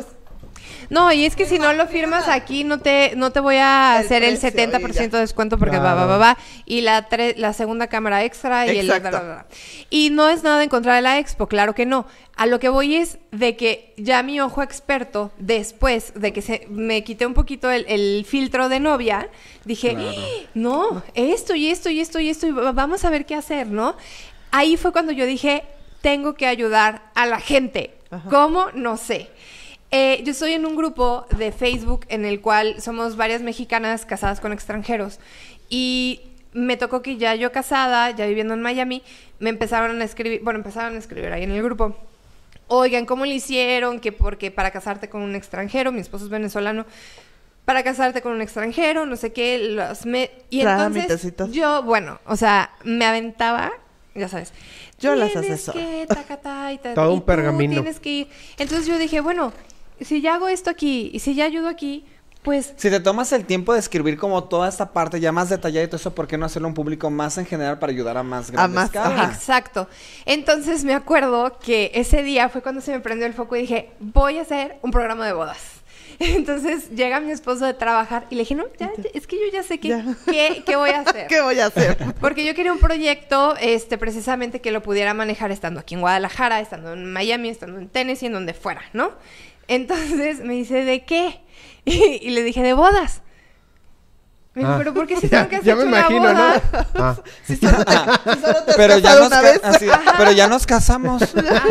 Speaker 1: no, y es que si no lo firmas aquí, no te, no te voy a hacer el 70% de descuento porque va, va, va, va. Y la, la segunda cámara extra y el... Y no es nada de encontrar a la expo, claro que no. A lo que voy es de que ya mi ojo experto, después de que se, me quité un poquito el, filtro de novia, dije, ¡Ah! no, esto y esto y esto y esto, y vamos a ver qué hacer, ¿no? Ahí fue cuando yo dije, tengo que ayudar a la gente. ¿Cómo? No sé. Eh, yo estoy en un grupo de Facebook en el cual somos varias mexicanas casadas con extranjeros y me tocó que ya yo casada, ya viviendo en Miami, me empezaron a escribir, bueno, empezaron a escribir ahí en el grupo. Oigan, ¿cómo le hicieron? Que porque para casarte con un extranjero, mi esposo es venezolano, para casarte con un extranjero, no sé qué, las me... Y entonces yo, bueno, o sea, me aventaba, ya sabes.
Speaker 3: Yo las asesoro.
Speaker 1: Que, *laughs* Todo un pergamino. que Entonces yo dije, bueno, si ya hago esto aquí y si ya ayudo aquí, pues...
Speaker 4: Si te tomas el tiempo de escribir como toda esta parte ya más detallada y todo eso, ¿por qué no hacerlo un público más en general para ayudar a más grandes? a más,
Speaker 1: Exacto. Entonces me acuerdo que ese día fue cuando se me prendió el foco y dije, voy a hacer un programa de bodas. *laughs* Entonces llega mi esposo de trabajar y le dije, no, ya, es que yo ya sé qué, qué voy a *laughs* hacer. ¿Qué voy a hacer? *laughs* Porque yo quería un proyecto este, precisamente que lo pudiera manejar estando aquí en Guadalajara, estando en Miami, estando en Tennessee, en donde fuera, ¿no? Entonces me dice, ¿de qué? *laughs* Y, le dije, de bodas. Ah. pero ¿por qué si una ya nos pero ya nos casamos.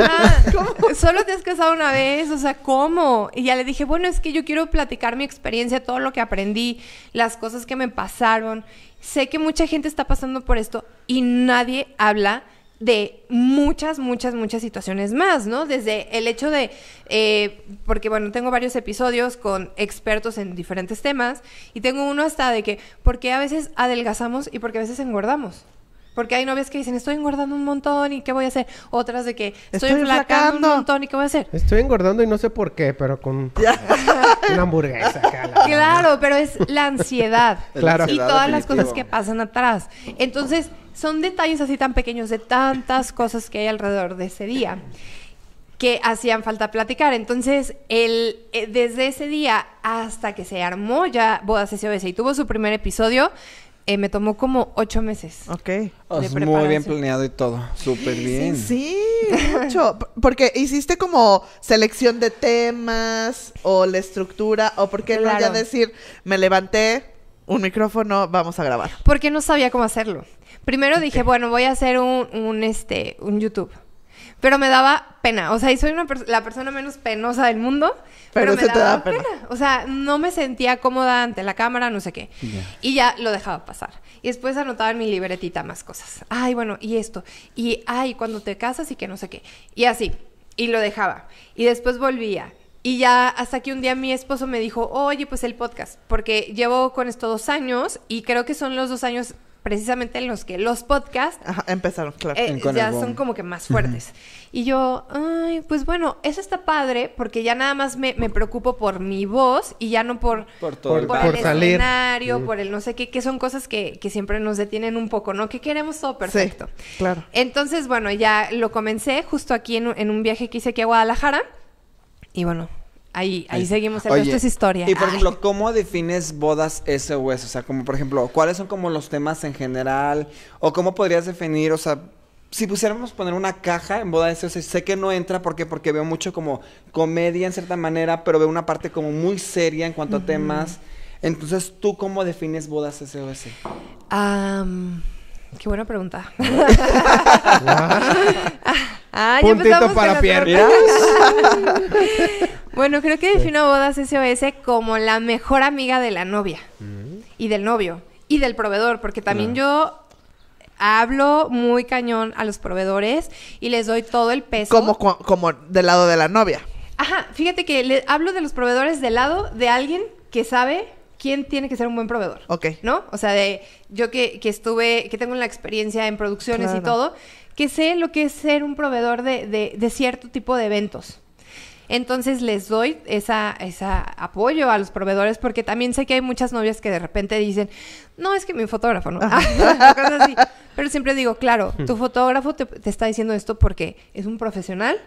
Speaker 1: *laughs* ¿Cómo? Solo te has casado una vez, o sea, ¿cómo? Y ya le dije, bueno, es que yo quiero platicar mi experiencia, todo lo que aprendí, las cosas que me pasaron. Sé que mucha gente está pasando por esto y nadie habla de muchas, muchas, muchas situaciones más, ¿no? Desde el hecho de, eh, porque bueno, tengo varios episodios con expertos en diferentes temas y tengo uno hasta de que, ¿por qué a veces adelgazamos y por qué a veces engordamos? Porque hay novias que dicen, estoy engordando un montón y ¿qué voy a hacer? Otras de que estoy, enflacando
Speaker 3: un montón y ¿qué voy a hacer? Estoy engordando y no sé por qué, pero con *laughs* una hamburguesa.
Speaker 1: claro, pero es la ansiedad. *laughs* claro. Y todas las cosas que pasan atrás. Entonces, son detalles así tan pequeños de tantas cosas que hay alrededor de ese día que hacían falta platicar. Entonces, el eh, desde ese día hasta que se armó ya Bodas SOS y tuvo su primer episodio, eh, me tomó como ocho meses. Ok. muy bien
Speaker 4: planeado y todo. Súper bien.
Speaker 1: Sí, mucho. porque hiciste como selección
Speaker 2: de temas o la estructura o por qué no ya decir, me levanté, un micrófono, vamos a grabar.
Speaker 1: Porque no sabía cómo hacerlo. Primero dije, bueno, voy a hacer un, un, este, un YouTube pero me daba pena. O sea, y soy una la persona menos penosa del mundo, pero, me daba pena. O sea, no me sentía cómoda ante la cámara, no sé qué. Y ya lo dejaba pasar. Y después anotaba en mi libretita más cosas. Ay, bueno, y esto. Y, ay, cuando te casas y que no sé qué. Y así. Y lo dejaba. Y después volvía. Y ya hasta que un día mi esposo me dijo, oye, pues el podcast, porque llevo con esto dos años y creo que son los dos años precisamente en los que los podcasts
Speaker 2: empezaron, claro. Eh, ya son como que más fuertes.
Speaker 1: y yo, Ay, pues bueno, eso está padre porque ya nada más me, preocupo por mi voz y ya no por, por, todo el, por escenario, por el no sé qué, que son cosas que, siempre nos detienen un poco, ¿no? Que queremos todo perfecto. claro. Entonces, bueno, ya lo comencé justo aquí en, en un viaje que hice aquí a Guadalajara y bueno, Ahí, ahí, seguimos, el es historia. Y por ejemplo,
Speaker 4: ¿cómo defines bodas SOS? O sea, como por ejemplo, ¿cuáles son como los temas en general? ¿O cómo podrías definir, o sea, si pusiéramos poner una caja en bodas SOS, sé que no entra porque porque veo mucho como comedia en cierta manera, pero veo una parte como muy seria en cuanto a temas. Entonces, ¿tú cómo defines bodas SOS?
Speaker 1: qué buena pregunta. *laughs* Ah, Puntito para piernas. *laughs* bueno, creo que defino bodas SOS como la mejor amiga de la novia mm. y del novio y del proveedor, porque también yo hablo muy cañón a los proveedores y les doy todo el peso. Como, como del lado de la novia. Ajá, fíjate que le hablo de los proveedores del lado de alguien que sabe quién tiene que ser un buen proveedor. Ok. ¿No? O sea, de yo que, que estuve, que tengo la experiencia en producciones y todo, que sé lo que es ser un proveedor de, de, de cierto tipo de eventos. Entonces les doy esa, esa apoyo a los proveedores porque también sé que hay muchas novias que de repente dicen, no, es que mi fotógrafo, ¿no? *laughs* Cosas así. Pero siempre digo, claro, hmm. tu fotógrafo te, te, está diciendo esto porque es un profesional,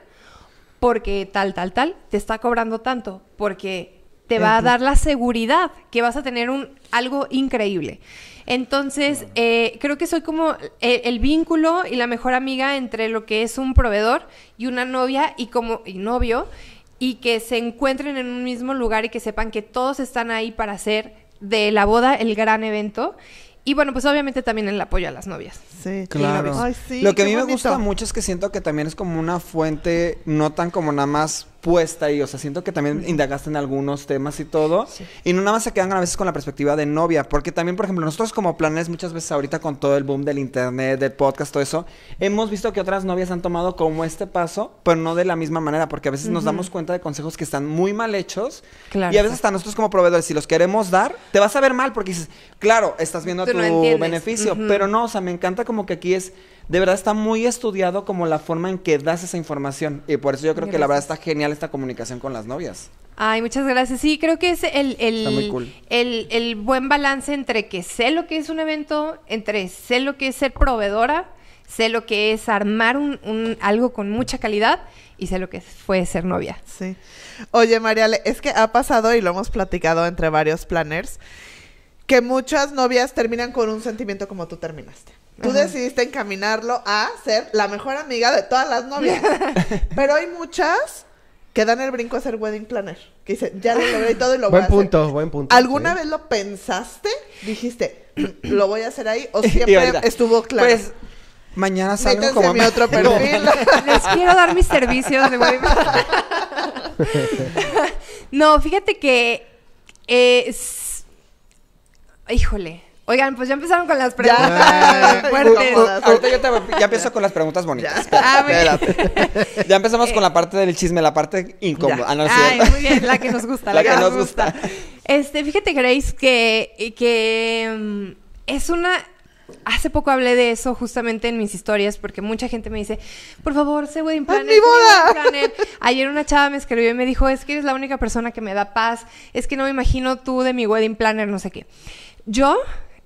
Speaker 1: porque tal, tal, tal, te está cobrando tanto, porque te va a dar la seguridad que vas a tener un, algo increíble. Entonces, eh, creo que soy como el, vínculo y la mejor amiga entre lo que es un proveedor y una novia y como y novio y que se encuentren en un mismo lugar y que sepan que todos están ahí para hacer de la boda el gran evento. Y bueno, pues obviamente también el apoyo a las novias.
Speaker 2: Sí, claro. Lo que a mí me
Speaker 4: gusta mucho es que siento que también es como una fuente, no tan como nada más puesta ahí. O sea, siento que también indagaste en algunos temas y todo. Y no nada más se quedan a veces con la perspectiva de novia. Porque también, por ejemplo, nosotros como planes, muchas veces ahorita con todo el boom del internet, del podcast, todo eso, hemos visto que otras novias han tomado como este paso, pero no de la misma manera. Porque a veces nos damos cuenta de consejos que están muy mal hechos. Claro, y a veces hasta nosotros como proveedores, si los queremos dar, te vas a ver mal porque dices, claro, estás viendo tu beneficio. Pero no, o sea, me encanta como que aquí es de verdad está muy estudiado como la forma en que das esa información. Y por eso yo creo que la verdad está genial esta comunicación con las novias.
Speaker 1: Ay, muchas gracias. Sí, creo que es el, el, buen balance entre que sé lo que es un evento, entre sé lo que es ser proveedora, sé lo que es armar un, algo con mucha calidad y sé lo que fue ser novia. Sí.
Speaker 2: Oye, Mariale, es que ha pasado y lo hemos platicado entre varios planners, que muchas novias terminan con un sentimiento como tú terminaste. Tú decidiste encaminarlo a ser la mejor amiga de todas las novias. *laughs* Pero hay muchas que dan el brinco a ser wedding planner. Que dicen, ya lo logré todo y lo buen punto,
Speaker 3: a hacer. Buen punto, ¿Alguna
Speaker 2: vez lo pensaste? Dijiste, *clears throat* lo voy a hacer ahí o *laughs* siempre estuvo claro. Pues mañana salgo como mi otro *laughs* Les quiero dar mis servicios de wedding
Speaker 1: no, fíjate que es... Eh, híjole, Oigan, pues ya empezaron con las preguntas fuertes.
Speaker 4: Ahorita yo te, ya empiezo con las preguntas bonitas. Ah, ya. empezamos con la parte del chisme, la parte incómoda. Ah,
Speaker 1: Ay, muy bien, la que nos gusta. La, que, nos gusta. Este, fíjate, Grace, que, que mm, es una... Hace poco hablé de eso justamente en mis historias porque mucha gente me dice, por favor, sé Wedding Planner. mi boda! Ayer una chava me escribió y me dijo, es que eres la única persona que me da paz, es que no me imagino tú de mi Wedding Planner, no sé qué. Yo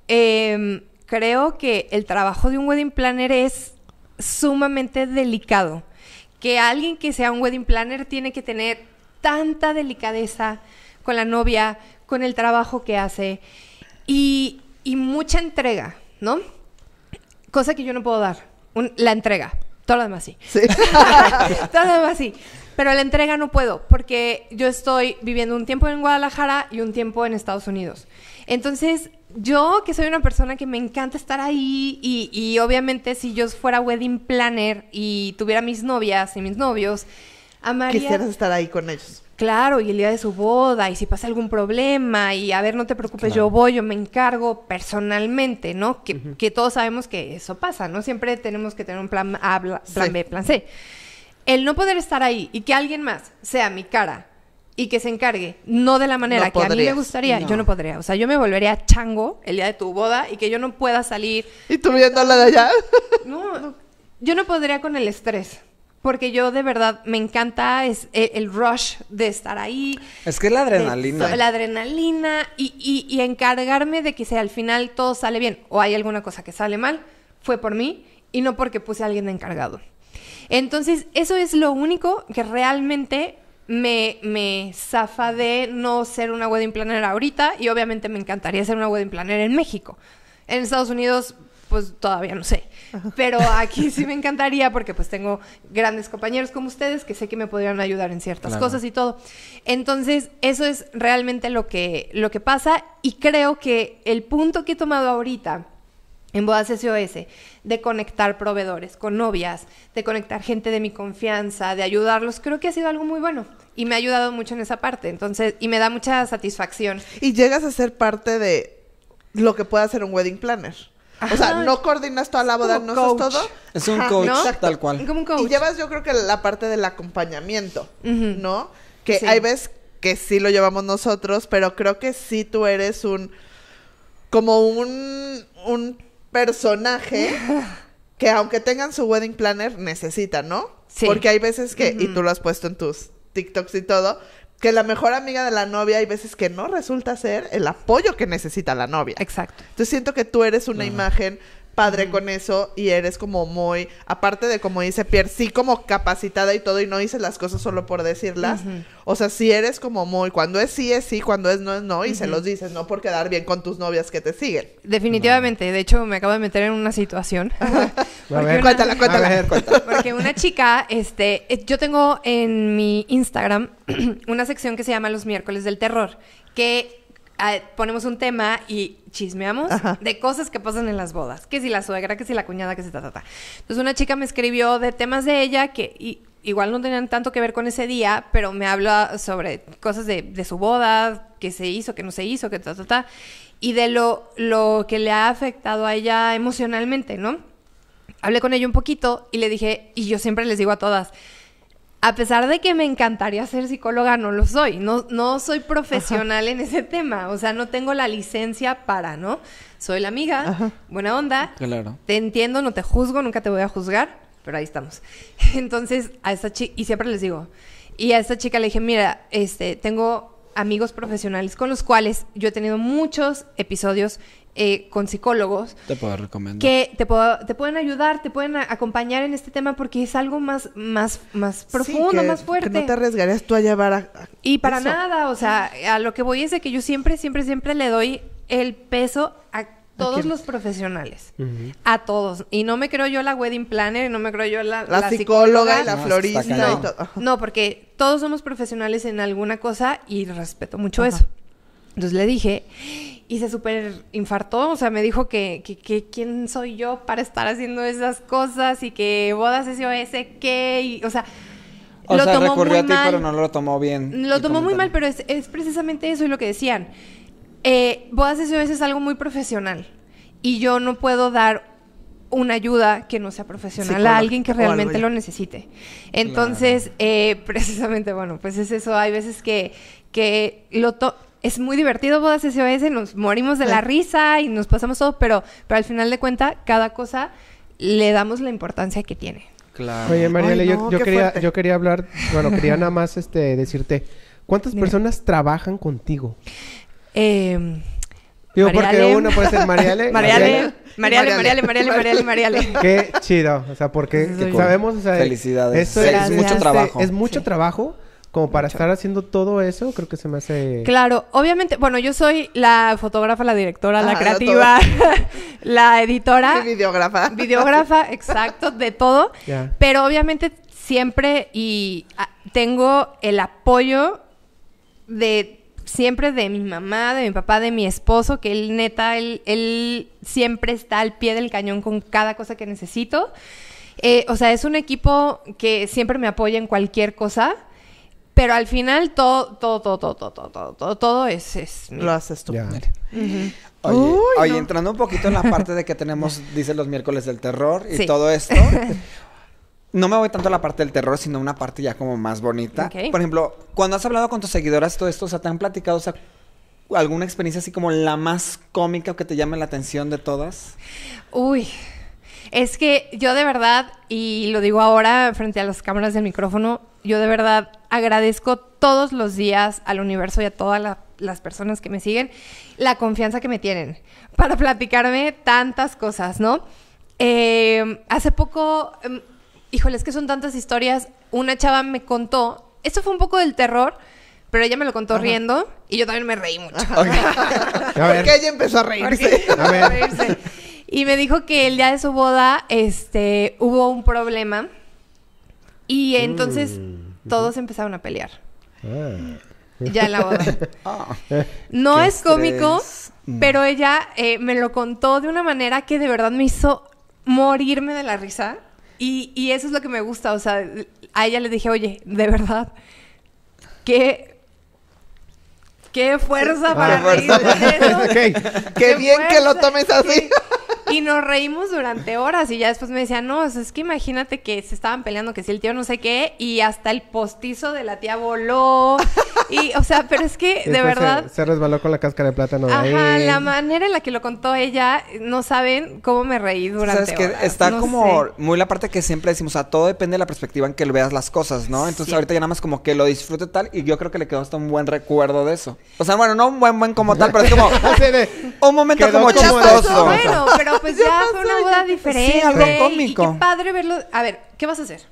Speaker 1: Em, creo que el trabajo de un wedding planner es sumamente delicado. Que alguien que sea un wedding planner tiene que tener tanta delicadeza con la novia, con el trabajo que hace y, mucha entrega, ¿no? Cosa que yo no puedo dar, la entrega. Todo lo demás sí. ¿Sí? *laughs* Todo lo demás sí. Pero la entrega no puedo porque yo estoy viviendo un tiempo en Guadalajara y un tiempo en Estados Unidos. Entonces, yo que soy una persona que me encanta estar ahí y, obviamente si yo fuera wedding planner y tuviera mis novias y mis novios, amaría... Quisieras estar
Speaker 2: ahí con ellos.
Speaker 1: Claro, y el día de su boda, y si pasa algún problema, y a ver, no te preocupes, yo voy, yo me encargo personalmente, ¿no? Que, que, todos sabemos que eso pasa, ¿no? Siempre tenemos que tener un plan A, plan B, plan C. El no poder estar ahí y que alguien más sea mi cara, y que se encargue, no de la manera que a mí me gustaría, yo no podría. O sea, yo me volvería chango el día de tu boda y que yo no pueda salir. ¿Y tú viendo la de allá? No, yo no podría con el estrés. Porque yo de verdad me encanta es, e, el, rush de estar ahí.
Speaker 4: Es que la adrenalina. la
Speaker 1: adrenalina y, encargarme de que si al final todo sale bien o hay alguna cosa que sale mal, fue por mí y no porque puse a alguien encargado. Entonces, eso es lo único que realmente me, me zafa de no ser una wedding planner ahorita y obviamente me encantaría ser una wedding planner en México. En Estados Unidos, pues todavía no sé. Pero aquí sí me encantaría porque pues tengo grandes compañeros como ustedes que sé que me podrían ayudar en ciertas cosas y todo. Entonces, eso es realmente lo que, lo que pasa y creo que el punto que he tomado ahorita en Bodas SOS, de conectar proveedores con novias, de conectar gente de mi confianza, de ayudarlos, creo que ha sido algo muy bueno y me ha ayudado mucho en esa parte. Entonces, y me da mucha satisfacción. Y llegas a ser parte de
Speaker 2: lo que puede hacer un wedding planner.
Speaker 1: O sea, no coordinas toda la boda, no todo. Es un coach, tal cual.
Speaker 2: Y llevas yo creo que la parte del acompañamiento, ¿no? Que hay veces que sí lo llevamos nosotros, pero creo que sí tú eres un como un personaje *laughs* que aunque tengan su wedding planner, necesita, ¿no? Sí. Porque hay veces que, y tú lo has puesto en tus TikToks y todo, que la mejor amiga de la novia hay veces que no resulta ser el apoyo que necesita la novia. Exacto. Entonces siento que tú eres una imagen padre con eso y eres como muy, aparte de como dice Pierre, sí como capacitada y todo y no dices las cosas solo por decirlas. O sea, sí eres como muy, cuando es sí es sí, cuando es no es no y se los dices, no por quedar bien con tus novias
Speaker 1: que te siguen. Definitivamente, de hecho me acabo de meter en una situación. *laughs* *laughs* Cuéntala, cuéntala. cuéntala. *laughs* Porque una chica, este, eh, yo tengo en mi Instagram *clears throat* una sección que se llama Los miércoles del terror, que Ah, ponemos un tema y chismeamos de cosas que pasan en las bodas. Que si la suegra, que si la cuñada, que si ta, ta, ta. Entonces una chica me escribió de temas de ella que igual no tenían tanto que ver con ese día, pero me habla sobre cosas de, su boda, que se hizo, que no se hizo, que ta, ta, ta. Y de lo, lo que le ha afectado a ella emocionalmente, ¿no? Hablé con ella un poquito y le dije, y yo siempre les digo a todas, a pesar de que me encantaría ser psicóloga, no lo soy. No, no soy profesional en ese tema. O sea, no tengo la licencia para, ¿no? Soy la amiga, buena onda. Claro. Te entiendo, no te juzgo, nunca te voy a juzgar, pero ahí estamos. *laughs* Entonces, a esta chica, y siempre les digo, y a esta chica le dije, mira, este, tengo amigos profesionales con los cuales yo he tenido muchos episodios eh, con psicólogos.
Speaker 4: Te puedo recomendar. Que
Speaker 1: te, te pueden ayudar, te pueden acompañar en este tema porque es algo más, más, más profundo, más fuerte. Que no te arriesgarías tú a llevar a. y para nada, o sea, a lo que voy es de que yo siempre, siempre, siempre le doy el peso a todos los profesionales. A todos. Y no me creo yo la wedding planner, y no me creo yo la, la, psicóloga, y la florista. No, y todo. no, porque todos somos profesionales en alguna cosa y respeto mucho eso. Entonces le dije, y se súper infartó, o sea, me dijo que, quién soy yo para estar haciendo esas cosas y que bodas SOS qué, o sea... O sea, recurrió a ti, pero no
Speaker 4: lo tomó bien.
Speaker 1: Lo tomó muy mal, pero es, precisamente eso y lo que decían. Eh, bodas SOS es algo muy profesional y yo no puedo dar una ayuda que no sea profesional a alguien que realmente lo necesite. Entonces, eh, *laughs* precisamente, bueno, pues es eso. Hay veces que, que lo es muy divertido bodas SOS, nos morimos de la risa y nos pasamos todo, pero, pero al final de cuenta, cada cosa le damos la importancia que tiene.
Speaker 4: Claro.
Speaker 3: Oye, Mariela, yo, quería, yo quería hablar, bueno, quería nada más este, decirte, ¿cuántas personas trabajan contigo?
Speaker 1: Eh, Digo, porque uno puede ser *laughs* Mariale. Mariale. Mariale, Mariale, Mariale, Mariale, Mariale. *laughs* Qué
Speaker 3: chido. O sea, porque sabemos, o sea, felicidades. es, mucho trabajo. Es mucho trabajo como para estar haciendo todo eso, creo que se me hace... Claro,
Speaker 1: obviamente, bueno, yo soy la fotógrafa, la directora, la ah, creativa, *laughs* la editora. Y videógrafa. Videógrafa, exacto, de todo. *laughs* Pero obviamente siempre y ah, tengo el apoyo de siempre de mi mamá, de mi papá, de mi esposo, que él neta, él, él siempre está al pie del cañón con cada cosa que necesito. Eh, o sea, es un equipo que siempre me apoya en cualquier cosa. Pero al final todo, todo, todo, todo, todo, todo, todo, todo es, es... Lo
Speaker 2: haces tú.
Speaker 4: Oye, entrando un poquito en la *laughs* parte de que tenemos, dice los miércoles del terror y todo esto. *laughs* No me voy tanto a la parte del terror, sino una parte ya como más bonita. Por ejemplo, cuando has hablado con tus seguidoras todo esto, o sea, te han platicado, alguna experiencia así como la más cómica o que te llame la atención de todas.
Speaker 1: Uy, es que yo de verdad, y lo digo ahora frente a las cámaras del micrófono, yo de verdad agradezco todos los días al universo y a todas las personas que me siguen la confianza que me tienen para platicarme tantas cosas, ¿no? Eh, hace poco, em, híjole, es que son tantas historias, una chava me contó, esto fue un poco del terror, pero ella me lo contó riendo y yo también me reí mucho. ver Porque ella empezó a reírse. A y me dijo que el día de su boda, este, hubo un problema. Y entonces mm, todos empezaron a pelear.
Speaker 3: Ah. Ya la boda. *laughs* Ah.
Speaker 1: no es cómico, mm. pero ella eh, me lo contó de una manera que de verdad me hizo morirme de la risa. Y, y eso es lo que me gusta. O sea, a ella le dije, oye, de verdad, qué, qué fuerza para reír. *laughs* Qué, qué, bien que lo tomes así. *laughs* Y nos reímos durante horas y ya después me decía no, es que imagínate que se estaban peleando, que si el tío no sé qué, y hasta el postizo de la tía voló. *laughs* Y, o sea, pero es que, de verdad...
Speaker 3: Se, resbaló con la cáscara de plátano. De ajá, la
Speaker 1: manera en la que lo contó ella, no saben cómo me reí durante sea, es Que está como
Speaker 4: muy la parte que siempre decimos, o sea, todo depende de la perspectiva en que lo veas las cosas, ¿no? Entonces ahorita ya nada más como que lo disfrute tal y yo creo que le quedó hasta un buen recuerdo de eso. O sea, bueno, no un buen buen como tal, pero es como... *laughs* un momento como, como chistoso. Bueno, pero
Speaker 1: *laughs* pues ya, fue una boda diferente. Sí, algo cómico. Y qué padre verlo. A ver, ¿qué vas a hacer?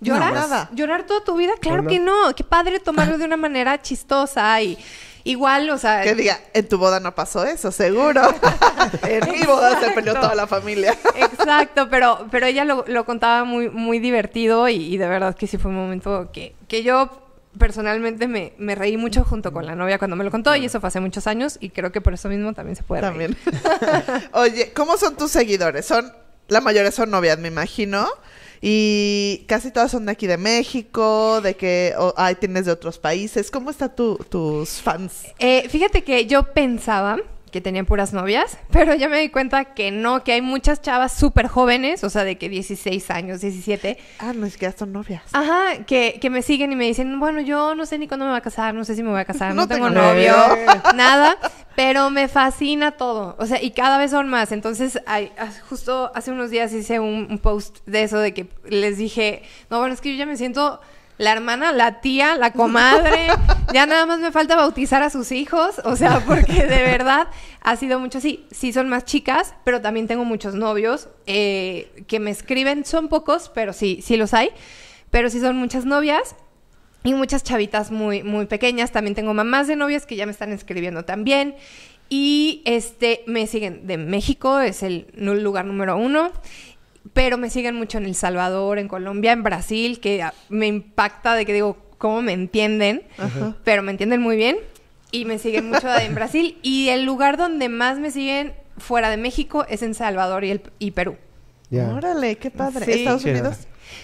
Speaker 2: ¿Llorar? Pues,
Speaker 1: ¿Llorar toda tu vida? Claro pues que no. Qué padre tomarlo *laughs* de una manera chistosa y igual, o sea... Que diga, en tu boda no pasó eso, seguro.
Speaker 2: *laughs*
Speaker 1: en mi boda se peleó toda
Speaker 2: la familia.
Speaker 1: Exacto, pero, pero ella lo, contaba muy, muy divertido y, de verdad que sí fue un momento que, que yo personalmente me, me, reí mucho junto con la novia cuando me lo contó y eso fue hace muchos años y creo que por eso mismo también se puede. También. *laughs*
Speaker 2: *laughs* Oye, ¿cómo son tus seguidores? Son, la mayoría son novias, me imagino. Y casi todas son de aquí de México, de que hay tienes de otros países.
Speaker 1: ¿Cómo están tus fans? Eh, fíjate que yo pensaba que tenían puras novias, pero ya me di cuenta que no, que hay muchas chavas súper jóvenes, o sea, de que 16 años, 17. Ah, no, es que ya son novias. Ajá, que, que me siguen y me dicen, bueno, yo no sé ni cuándo me voy a casar, no sé si me voy a casar, *laughs* no, tengo, novio, nada, pero me fascina todo, o sea, y cada vez son más. Entonces, hay, ah, justo hace unos días hice un post de eso, de que les dije, no, bueno, es que yo ya me siento la hermana, la tía, la comadre. *laughs* ya nada más me falta bautizar a sus hijos, o sea, porque de *laughs* verdad ha sido mucho sí, Sí son más chicas, pero también tengo muchos novios eh, que me escriben. Son pocos, pero sí, sí los hay. Pero sí son muchas novias y muchas chavitas muy, muy pequeñas. También tengo mamás de novias que ya me están escribiendo también. Y este, me siguen de México, es el lugar número uno pero me siguen mucho en El Salvador, en Colombia, en Brasil, que ah, me impacta de que digo, ¿cómo me entienden? Pero me entienden muy bien y me siguen mucho en Brasil. *laughs* Y el lugar donde más me siguen fuera de México es en Salvador y, el, y Perú.
Speaker 2: Órale,
Speaker 1: qué padre. ¿Estados Unidos?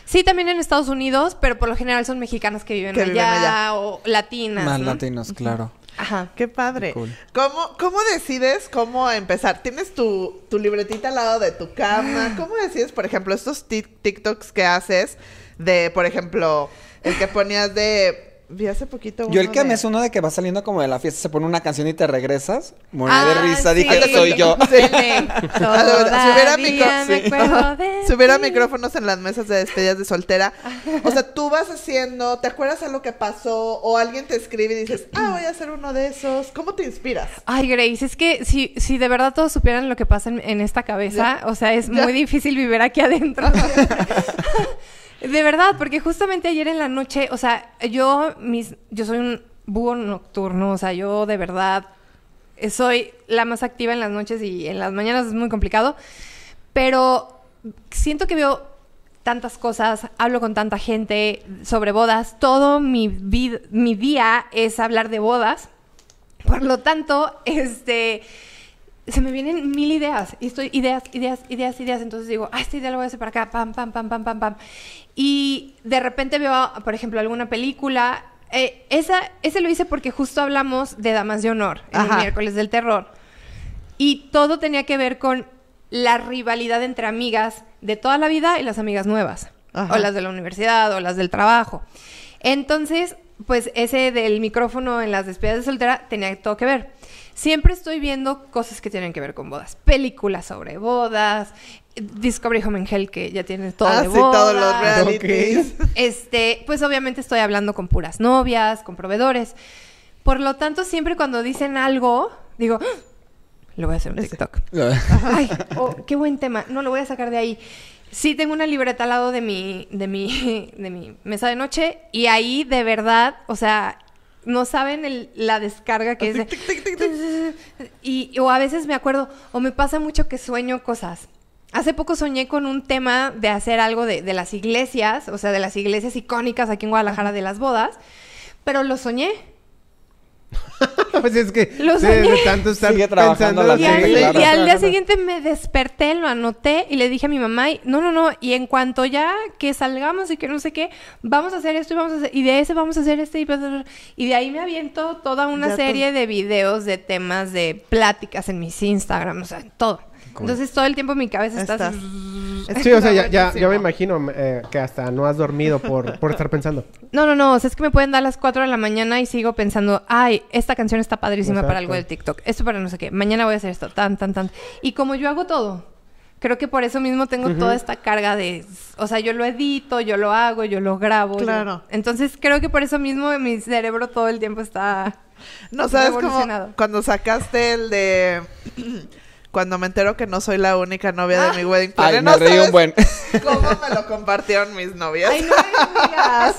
Speaker 1: Sí, también en Estados Unidos, pero por lo general son mexicanos que viven, allá, o latinas. Más
Speaker 4: latinos, claro.
Speaker 1: Ajá. Qué padre. ¿Cómo, decides cómo
Speaker 2: empezar? ¿Tienes tu, tu, libretita al lado de tu cama? Ah. ¿Cómo decides, por ejemplo, estos TikToks que haces de, por ejemplo, el que ponías de vi hace poquito. Yo el que me es
Speaker 4: uno de que va saliendo como de la fiesta, se pone una canción y te regresas. Muy de ah, risa, sí. dije soy yo. *laughs* Sí.
Speaker 2: Subir *laughs* *laughs* micrófonos en las mesas
Speaker 1: de estrellas de soltera.
Speaker 2: O sea, tú vas haciendo, ¿te acuerdas de lo que pasó? O alguien te escribe y dices, ah, voy a hacer uno de esos. ¿Cómo te inspiras?
Speaker 1: Ay, Grace, es que si, si de verdad todos supieran lo que pasa en, esta cabeza, o sea, es muy difícil vivir aquí adentro. De verdad, porque justamente ayer en la noche, o sea, yo mis, yo soy un búho nocturno, o sea, yo de verdad soy la más activa en las noches y en las mañanas es muy complicado, pero siento que veo tantas cosas, hablo con tanta gente sobre bodas, todo mi, mi día es hablar de bodas, por lo tanto, este se me vienen mil ideas y estoy ideas, ideas, ideas, ideas. Entonces digo, ah, esta idea la voy a hacer para acá, pam, pam, pam, pam, pam, pam y de repente veo, por ejemplo, alguna película. Eh, esa, ese lo hice porque justo hablamos de Damas de Honor el miércoles del terror. Y todo tenía que ver con la rivalidad entre amigas de toda la vida y las amigas nuevas. O las de la universidad o las del trabajo. Entonces, pues ese del micrófono en las despedidas de soltera tenía todo que ver siempre estoy viendo cosas que tienen que ver con bodas. Películas sobre bodas, Discovery Home and Hell, que ya tiene todo ah, de sí, bodas. todos los realities. Este, pues obviamente estoy hablando con puras novias, con proveedores. Por lo tanto, siempre cuando dicen algo, digo, ah, lo voy a hacer un TikTok. *laughs* Ah. Ay, qué buen tema. No, lo voy a sacar de ahí. Sí, tengo una libreta al lado de mi, de mi, *laughs* de mi mesa de noche y ahí de verdad, o sea, no saben la descarga que es. De... Y, o a veces me acuerdo, o me pasa mucho que sueño cosas. Hace poco soñé con un tema de hacer algo de, de las iglesias, o sea, de las iglesias icónicas aquí en Guadalajara de las bodas, pero lo soñé.
Speaker 3: *laughs* *laughs* Pues que lo tanto la y, al, día siguiente
Speaker 1: me desperté, lo anoté y le dije a mi mamá, y, no, no, no, y en cuanto ya que salgamos y que no sé qué, vamos a hacer esto y vamos a hacer, y de ese vamos a hacer este y, de ahí me aviento toda una serie de videos de temas de pláticas en mis Instagram, o sea, en todo. Entonces todo el tiempo en mi cabeza está. Sí, o sea, ya,
Speaker 3: me imagino eh, que hasta no has dormido por, estar pensando.
Speaker 1: No, no, no. O sea, es que me pueden dar las 4 de la mañana y sigo pensando, ay, esta canción está padrísima para algo de TikTok. Esto para no sé qué. Mañana voy a hacer esto. Tan, tan, tan. Y como yo hago todo, creo que por eso mismo tengo toda esta carga de, o sea, yo lo edito, yo lo hago, yo lo grabo. Claro. entonces creo que por eso mismo mi cerebro todo el tiempo está... No sabes cómo
Speaker 2: cuando sacaste el de cuando me entero que no soy la única novia de mi ah. wedding planner, ay, me reí un buen. ¿Cómo me lo compartieron mis novias? Ay, no
Speaker 1: me digas.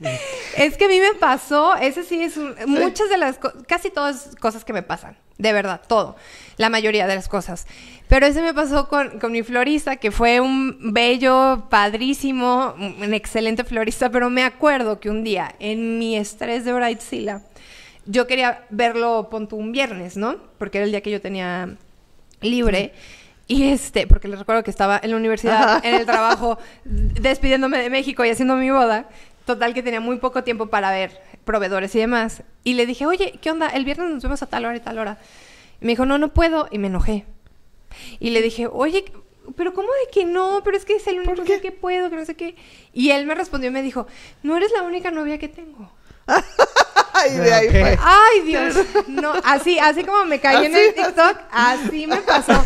Speaker 1: *laughs* es que a mí me pasó, ese sí es un, muchas de las casi todas cosas que me pasan, de verdad, todo, la mayoría de las cosas. Pero ese me pasó con, con mi florista, que fue un bello, padrísimo, un excelente florista, pero me acuerdo que un día en mi estrés de Sila, yo quería verlo, pon un viernes, ¿no? Porque era el día que yo tenía libre. Y este, porque les recuerdo que estaba en la universidad, en el trabajo, despidiéndome de México y haciendo mi boda. Total que tenía muy poco tiempo para ver proveedores y demás. Y le dije, oye, ¿qué onda? El viernes nos vemos a tal hora y tal hora. Y me dijo, no, no puedo. Y me enojé. Y le dije, oye, pero ¿cómo de que no? Pero es que es el único que puedo, que no sé qué. Y él me respondió me dijo, no eres la única novia que tengo. *laughs* y de ahí fue. Ay, Dios. No, así, así como me caí en el TikTok, así. me pasó.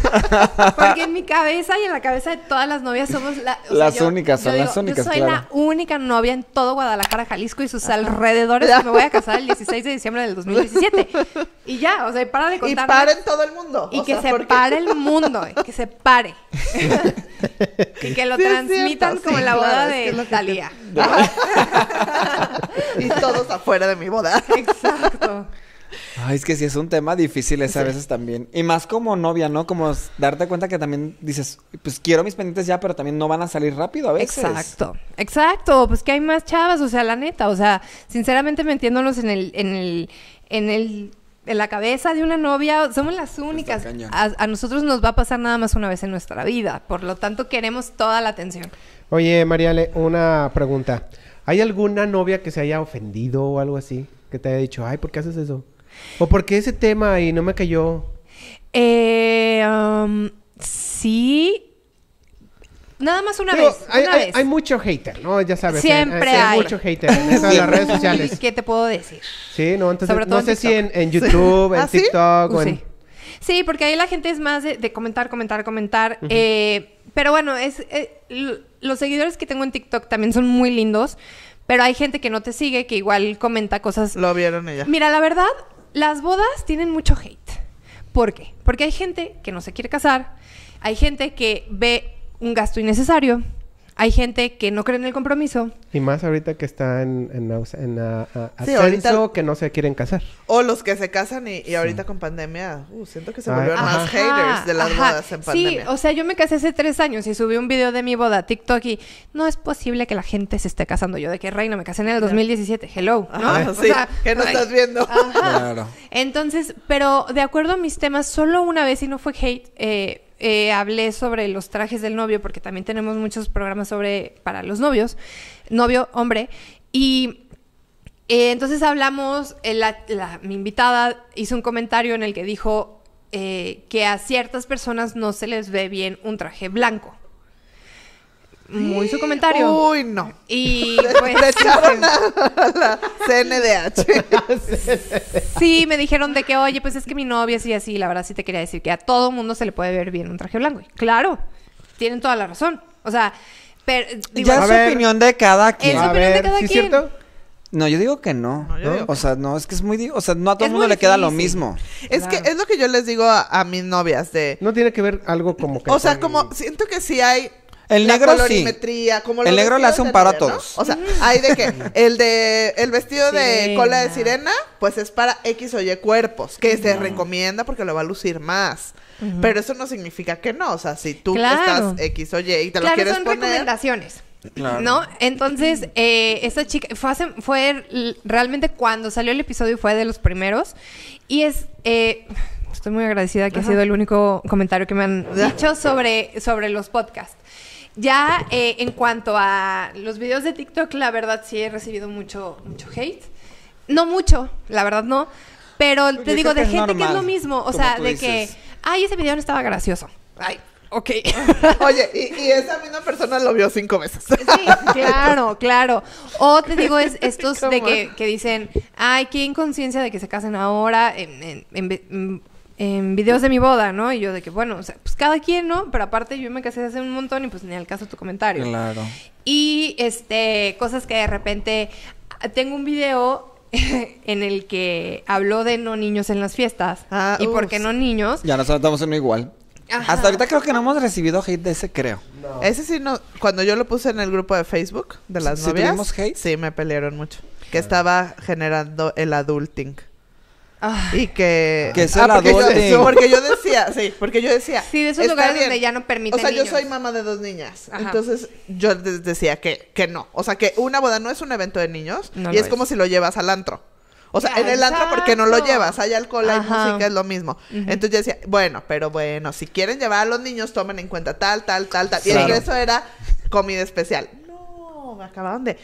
Speaker 1: Porque en mi cabeza y en la cabeza de todas las novias somos las
Speaker 4: únicas, yo soy la
Speaker 1: única novia en todo Guadalajara, Jalisco y sus alrededores. me voy a casar el 16 de diciembre del 2017. Y ya, o sea, para de contar. Y paren todo el mundo. Y eh, que se pare el mundo, que se pare. y que lo transmitan como la boda de Natalia.
Speaker 2: *laughs*
Speaker 1: y todos afuera
Speaker 2: de mi boda. Exacto.
Speaker 4: Ay, es que sí es un tema difícil ese a veces también. Y más como novia, ¿no? Como darte cuenta que también dices, pues quiero mis pendientes ya, pero también no van a salir rápido a veces. Exacto,
Speaker 1: exacto. Pues que hay más chavas, o sea, la neta. O sea, sinceramente metiéndonos en el, en el, en el en la cabeza de una novia, somos las únicas. a, nosotros nos va a pasar nada más una vez en nuestra vida, por lo tanto queremos toda la atención.
Speaker 3: Oye, Mariale, una pregunta. ¿Hay alguna novia que se haya ofendido o algo así? Que te haya dicho, ay, ¿por qué haces eso? ¿O por qué ese tema y no me cayó?
Speaker 1: Eh, um, sí. Nada más una, vez, hay, mucho hater, ¿no? Ya sabes. Siempre hay. hay. mucho hater en las redes *laughs* sociales. ¿Qué te puedo decir?
Speaker 3: Sí, no, entonces de no sé si en, YouTube, en ¿Ah, TikTok ¿sí? en...
Speaker 1: Sí, porque ahí la gente es más de, comentar, comentar, comentar. Eh, pero bueno, es... Eh, los seguidores que tengo en TikTok también son muy lindos, pero hay gente que no te sigue que igual comenta cosas.
Speaker 2: Lo vieron ella. Mira,
Speaker 1: la verdad, las bodas tienen mucho hate. ¿Por qué? Porque hay gente que no se quiere casar, hay gente que ve un gasto innecesario, hay gente que no cree en el compromiso.
Speaker 3: Y más ahorita que está en, en, ah, ah, ascenso, que no se quieren casar.
Speaker 2: O los que se casan y, ahorita con pandemia, uh, siento que se volvieron más haters de las bodas en pandemia. Sí, o
Speaker 1: sea, yo me casé hace tres años y subí un video de mi boda a TikTok y no es posible que la gente se esté casando. Yo de qué reina, me casé en el 2017, hello, ¿no? que no estás viendo. Claro. Entonces, pero de acuerdo a mis temas, solo una vez y no fue hate, eh, eh, hablé sobre los trajes del novio, porque también tenemos muchos programas sobre para los novios, novio, hombre, y eh, entonces hablamos, eh, la, mi invitada hizo un comentario en el que dijo que a ciertas personas no se les ve bien un traje blanco muy su comentario. Uy, no. Y *laughs* pues. la CNDH. *laughs* sí, me dijeron de que, oye, pues es que mi novia sí así. La verdad sí te quería decir que a todo mundo se le puede ver bien un traje blanco. claro, tienen toda la razón. O sea, pero. ya es su opinión
Speaker 4: de cada quien. Es opinión de cada quien. No, yo digo que no.
Speaker 2: o sea, no, es que es muy... O sea, no a todo el mundo le queda lo mismo. Es que es lo que yo les digo a, mis novias de... No tiene que ver algo como que... O sea, como siento que sí hay el negro el negro le hace un paro a todos. O sea, *laughs* hay de que el de el vestido de cola de sirena, pues es para X o Y cuerpos, que se recomienda porque lo va a lucir más. Pero eso no significa que no, o sea, si tú estás X o Y y te lo quieres son
Speaker 1: recomendaciones. ¿No? Entonces, eh, esta chica fue, fue realmente cuando salió el episodio, fue de los primeros. Y es. Eh, estoy muy agradecida que ha sido el único comentario que me han dicho sobre, sobre los podcasts. Ya eh, en cuanto a los videos de TikTok, la verdad sí he recibido mucho, mucho hate. No mucho, la verdad no. Pero te digo, de gente que es lo mismo. O sea, de que, ay, ese video no estaba gracioso. Ay, ok. *laughs* Oye, y, esa misma persona lo vio cinco veces. Sí, claro, claro. O te digo, es estos *laughs* de que, dicen, ay, qué inconsciencia de que se casen ahora, en, en, mm, en videos de mi boda, ¿no? Y yo de que, bueno, o sea, pues cada quien, ¿no? Pero aparte yo me casé hace un montón y pues ni al caso tu comentario. Claro. Y este, cosas que de repente tengo un video *laughs* en el que habló de no niños en las fiestas. Ah, y por qué no niños. Ya
Speaker 4: nos estamos en igual. Hasta ahorita creo que no hemos recibido hate de ese, creo.
Speaker 1: Ese sí, no. Cuando
Speaker 2: yo lo puse en el grupo de Facebook de las ¿Sí, novias. ¿sí, hate? sí, me pelearon mucho. Que estaba generando el adulting y que que se ah, porque yo, decía sí porque yo decía sí de esos lugares donde ya no permiten o sea yo soy mamá de dos niñas entonces yo les decía que que no o sea que una boda no es un evento de niños y es, como si lo llevas al antro o sea, en el antro porque no lo llevas, hay alcohol, hay música, es lo mismo. Entonces yo decía, bueno, pero bueno, si quieren llevar a los niños, tomen en cuenta tal, tal, tal, tal. Y el ingreso era comida especial. No, me acababan de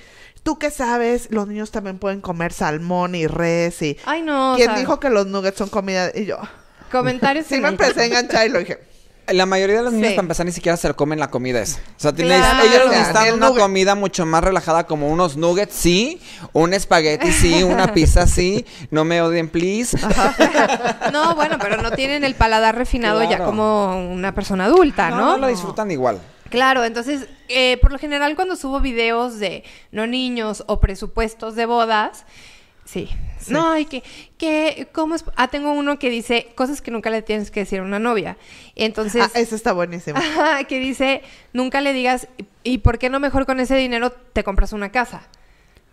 Speaker 2: tú qué sabes, los niños también pueden comer salmón y res y...
Speaker 1: Ay, no. ¿Quién dijo
Speaker 2: que los nuggets son comida? Y yo...
Speaker 1: Comentarios. *laughs* sí, me
Speaker 2: empecé a enganchar y lo dije.
Speaker 4: La mayoría de los niños, para empezar, ni siquiera se comen la comida esa. O sea, tienen ellos necesitan una comida mucho más relajada, como unos nuggets, sí, un espagueti, sí, una *laughs* pizza, sí. No me odien, please. *laughs*
Speaker 1: No, bueno, pero no tienen el paladar refinado ya como una persona adulta, ¿no? No, no lo disfrutan igual. Claro, entonces, eh, por lo general cuando subo videos de no niños o presupuestos de bodas, sí. No, hay que, que, ¿cómo es? Ah, tengo uno que dice cosas que nunca le tienes que decir a una novia. Entonces... Ah, eso está buenísimo. *laughs* que dice, nunca le digas, ¿y por qué no mejor con ese dinero te compras una casa?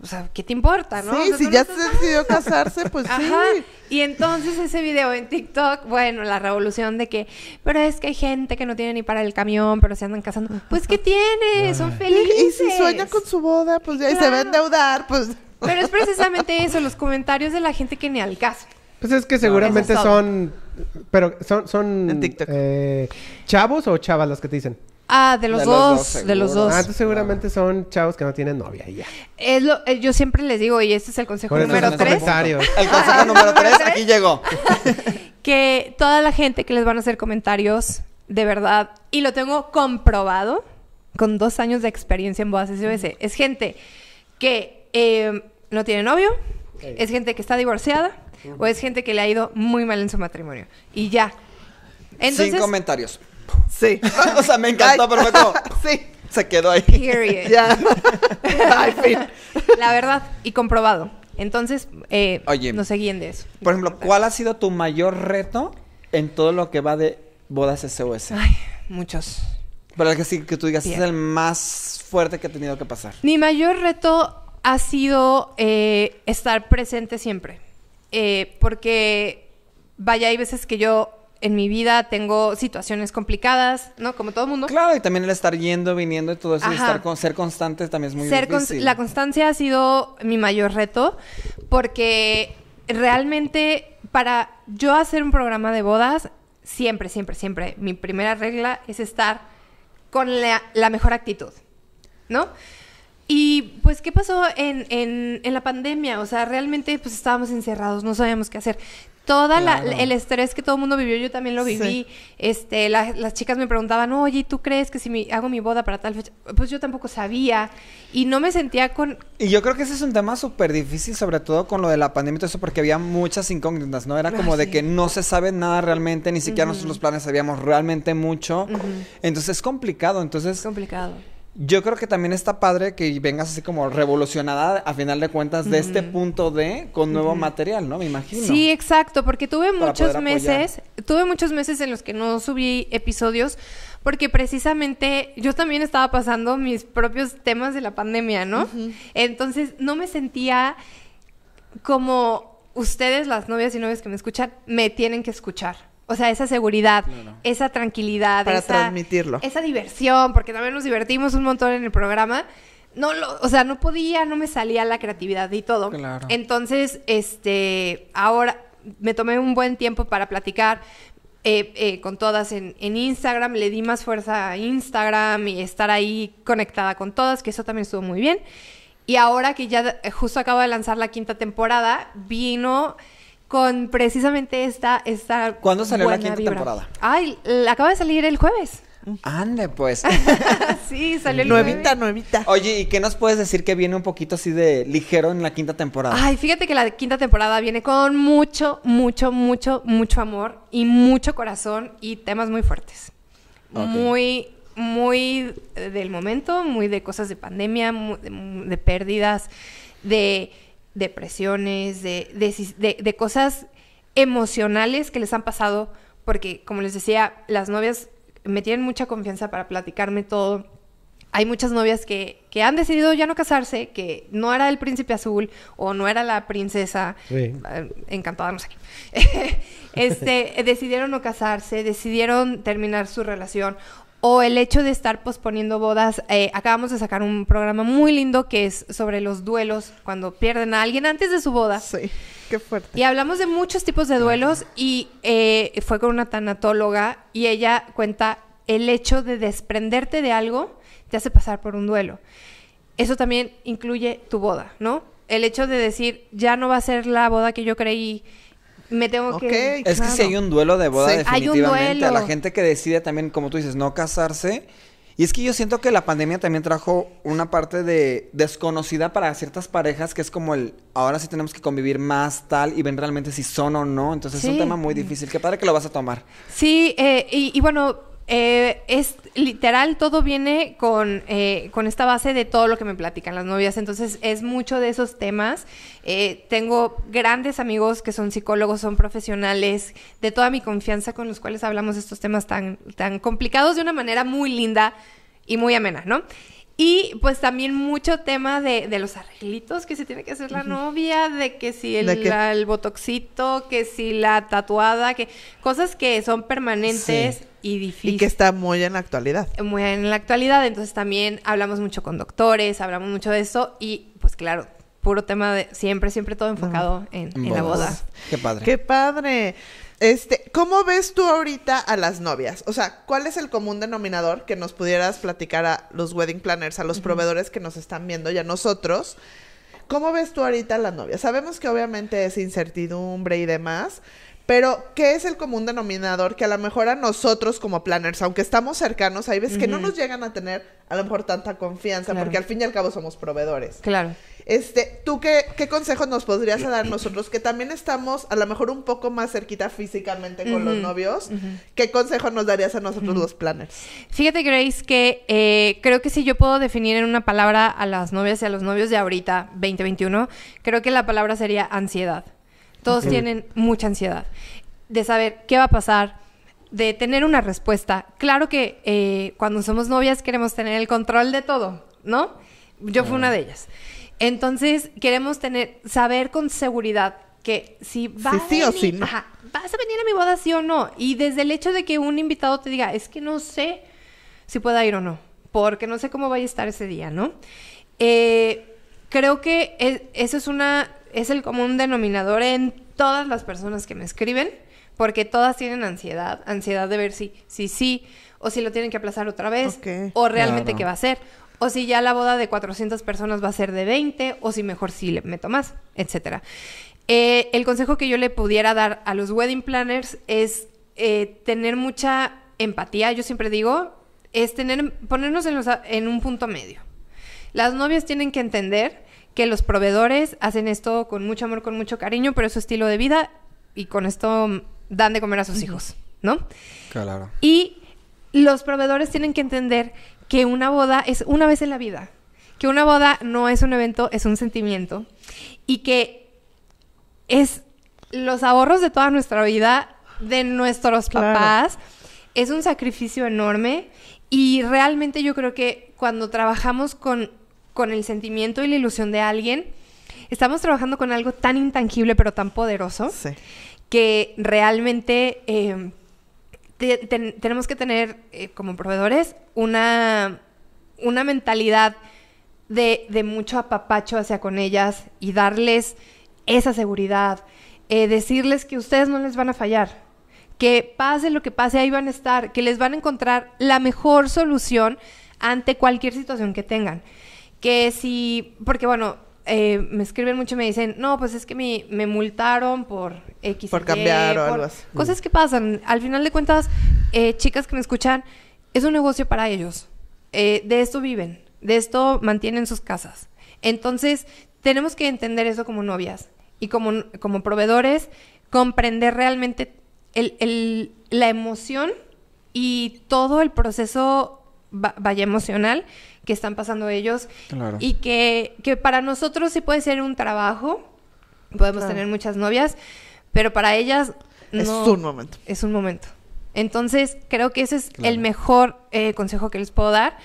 Speaker 1: o sea, ¿qué te importa, no? Sí, si ya se decidió casarse, pues Ajá. Y entonces ese video en TikTok, bueno, la revolución de que, pero es que hay gente que no tiene ni para el camión, pero se andan casando. Pues, ¿qué tiene? Son felices. Y, si sueña con su boda, pues ya, y se va a endeudar, pues. Pero es precisamente *laughs* eso, los comentarios de la gente que ni al caso.
Speaker 3: Pues es que seguramente son, pero son, son eh, chavos o chavas las que te dicen.
Speaker 1: Ah, de los, dos, de los dos. Ah,
Speaker 3: seguramente son chavos que no tienen novia ya.
Speaker 1: Es lo, eh, yo siempre les digo, y este es el consejo número tres. *laughs* El consejo número tres, aquí llegó. *laughs* que toda la gente que les van a hacer comentarios, de verdad, y lo tengo comprobado con dos años de experiencia en bodas es gente que eh, no tiene novio, es gente que está divorciada, o es gente que le ha ido muy mal en su matrimonio. Y ya. Sin
Speaker 4: comentarios. Sí. *laughs* o sea, me encantó, pero *laughs* sí. Se quedó ahí.
Speaker 1: Period. *laughs* Ya. La verdad, y comprobado. Entonces, eh, Oye, no se de eso.
Speaker 4: Por ejemplo, ¿cuál ha sido tu mayor reto en todo lo que va de bodas SOS? Ay, muchos. Pero el que sí, que tú digas, este es el más fuerte que ha tenido que pasar.
Speaker 1: Mi mayor reto ha sido eh, estar presente siempre. Eh, porque, vaya, hay veces que yo en mi vida tengo situaciones complicadas, ¿no? Como todo mundo. Claro,
Speaker 4: y también el estar yendo, viniendo y todo eso, estar con, ser constante también es muy difícil. Con, la
Speaker 1: constancia ha sido mi mayor reto, porque realmente para yo hacer un programa de bodas, siempre, siempre, siempre, mi primera regla es estar con la, mejor actitud, ¿no? Y pues, ¿qué pasó en, en, en, la pandemia? O sea, realmente pues estábamos encerrados, no sabíamos qué hacer todo el estrés que todo el mundo vivió, yo también lo viví. Este, las chicas me preguntaban, oye, ¿tú crees que si hago mi boda para tal fecha? Pues yo tampoco sabía y no me sentía con...
Speaker 4: Y yo creo que ese es un tema súper difícil, sobre todo con lo de la pandemia eso, porque había muchas incógnitas, ¿no? Era ah, como de que no se sabe nada realmente, ni siquiera nosotros los planes sabíamos realmente mucho. Entonces es complicado, entonces... Es complicado yo creo que también está padre que vengas así como revolucionada a final de cuentas de este punto de con nuevo material, ¿no? Me imagino. Sí,
Speaker 1: exacto, porque tuve muchos meses, tuve muchos meses en los que no subí episodios porque precisamente yo también estaba pasando mis propios temas de la pandemia, ¿no? Entonces no me sentía como ustedes, las novias y novias que me escuchan, me tienen que escuchar. O sea, esa seguridad, esa tranquilidad. Para esa, transmitirlo. Esa diversión, porque también nos divertimos un montón en el programa. No, lo, o sea, no podía, no me salía la creatividad y todo. Claro. Entonces, este, ahora me tomé un buen tiempo para platicar eh, eh, con todas en, en, Instagram. Le di más fuerza a Instagram y estar ahí conectada con todas, que eso también estuvo muy bien. Y ahora que ya eh, justo acabo de lanzar la quinta temporada, vino con precisamente esta, esta ¿Cuándo salió la quinta temporada? Ay, acaba de salir el jueves.
Speaker 4: Ande, pues.
Speaker 1: *laughs* sí, salió el Nuevita,
Speaker 4: jueves. nuevita. Oye, ¿y qué nos puedes decir que viene un poquito así de ligero en la quinta temporada? Ay,
Speaker 1: fíjate que la quinta temporada viene con mucho, mucho, mucho, mucho amor y mucho corazón y temas muy fuertes. Muy, muy del momento, muy de cosas de pandemia, de pérdidas, de depresiones, de, de, de cosas emocionales que les han pasado, porque como les decía, las novias me tienen mucha confianza para platicarme todo. Hay muchas novias que, que han decidido ya no casarse, que no era el príncipe azul o no era la princesa ah, encantada, no sé. *laughs* este, decidieron no casarse, decidieron terminar su relación o el hecho de estar posponiendo bodas. Eh, acabamos de sacar un programa muy lindo que es sobre los duelos cuando pierden a alguien antes de su boda. Sí, qué fuerte. Y hablamos de muchos tipos de duelos y eh, fue con una tanatóloga y ella cuenta el hecho de desprenderte de algo te hace pasar por un duelo. Eso también incluye tu boda, ¿no? El hecho de decir, ya no va a ser la boda que yo creí, me tengo que... Es que si hay
Speaker 4: un duelo de boda definitivamente. A la gente que decide también, como tú dices, no casarse... Y es que yo siento que la pandemia también trajo una parte de desconocida para ciertas parejas que es como el ahora sí tenemos que convivir más tal y ven realmente si son o no. Entonces es un tema muy difícil. Qué padre que lo vas a tomar.
Speaker 1: Sí, eh, y bueno, eh, es literal, todo viene con, eh, con, esta base de todo lo que me platican las novias. Entonces, es mucho de esos temas. Eh, tengo grandes amigos que son psicólogos, son profesionales, de toda mi confianza con los cuales hablamos estos temas tan, tan complicados de una manera muy linda y muy amena, ¿no? Y pues también mucho tema de, de, los arreglitos que se tiene que hacer la novia, de que si el, botoxito, que si la tatuada, que cosas que son permanentes
Speaker 2: y difíciles. Y que está muy en la actualidad.
Speaker 1: Muy en la actualidad, entonces también hablamos mucho con doctores, hablamos mucho de eso y pues claro, puro tema de siempre, siempre todo enfocado en, en la boda. Qué padre. Qué padre. Este, ¿cómo ves tú ahorita
Speaker 2: a las novias? O sea, ¿cuál es el común denominador que nos pudieras platicar a los wedding planners, a los proveedores que nos están viendo y a nosotros? ¿Cómo ves tú ahorita a las novias? Sabemos que obviamente es incertidumbre y demás, pero, ¿qué es el común denominador? Que a lo mejor a nosotros como planners, aunque estamos cercanos, hay veces que no nos llegan a tener a lo mejor tanta confianza, porque al fin y al cabo somos proveedores. Claro. Este, ¿tú qué, qué consejos nos podrías dar nosotros que también estamos a lo mejor un poco más cerquita físicamente con los novios? ¿Qué consejo nos darías a nosotros los planners?
Speaker 1: Fíjate, Grace, que eh, creo que si yo puedo definir en una palabra a las novias y a los novios de ahorita, 2021, creo que la palabra sería ansiedad. Todos tienen mucha ansiedad de saber qué va a pasar, de tener una respuesta. Claro que eh, cuando somos novias queremos tener el control de todo, ¿no? Yo fui una de ellas. Entonces queremos tener, saber con seguridad que si va a venir, vas a venir a mi boda sí o no. Y desde el hecho de que un invitado te diga, es que no sé si pueda ir o no, porque no sé cómo vaya a estar ese día, ¿no? Eh, creo que e, eso es una es el común denominador en todas las personas que me escriben, porque todas tienen ansiedad, ansiedad de ver si sí, si, sí, o si lo tienen que aplazar otra vez, o realmente qué va a ser, o si ya la boda de 400 personas va a ser de 20, o si mejor si le meto más, etcétera. Eh, el consejo que yo le pudiera dar a los wedding planners es eh, tener mucha empatía, yo siempre digo, es tener, ponernos en un punto medio. Las novias tienen que entender que los proveedores hacen esto con mucho amor, con mucho cariño, pero es su estilo de vida y con esto dan de comer a sus hijos, ¿no? Claro. Y los proveedores tienen que entender que una boda es una vez en la vida, que una boda no es un evento, es un sentimiento y que es los ahorros de toda nuestra vida, de nuestros papás, es un sacrificio enorme y realmente yo creo que cuando trabajamos con con el sentimiento y la ilusión de alguien, estamos trabajando con algo tan intangible pero tan poderoso que realmente em, tenemos que tener eh, como proveedores una, una mentalidad de, mucho apapacho hacia con ellas y darles esa seguridad, eh, decirles que ustedes no les van a fallar, que pase lo que pase, ahí van a estar, que les van a encontrar la mejor solución ante cualquier situación que tengan que si, porque bueno, eh, me escriben mucho y me dicen, no, pues es que me, multaron por X. Por cambiar o algo así. Cosas que pasan. Al final de cuentas, eh, chicas que me escuchan, es un negocio para ellos. Eh, de esto viven, de esto mantienen sus casas. Entonces, tenemos que entender eso como novias y como, como proveedores, comprender realmente el, la emoción y todo el proceso vaya emocional que están pasando ellos y que, para nosotros sí puede ser un trabajo, podemos tener muchas novias, pero para ellas es un momento. Es un momento. Entonces creo que ese es el mejor eh, consejo que les puedo dar,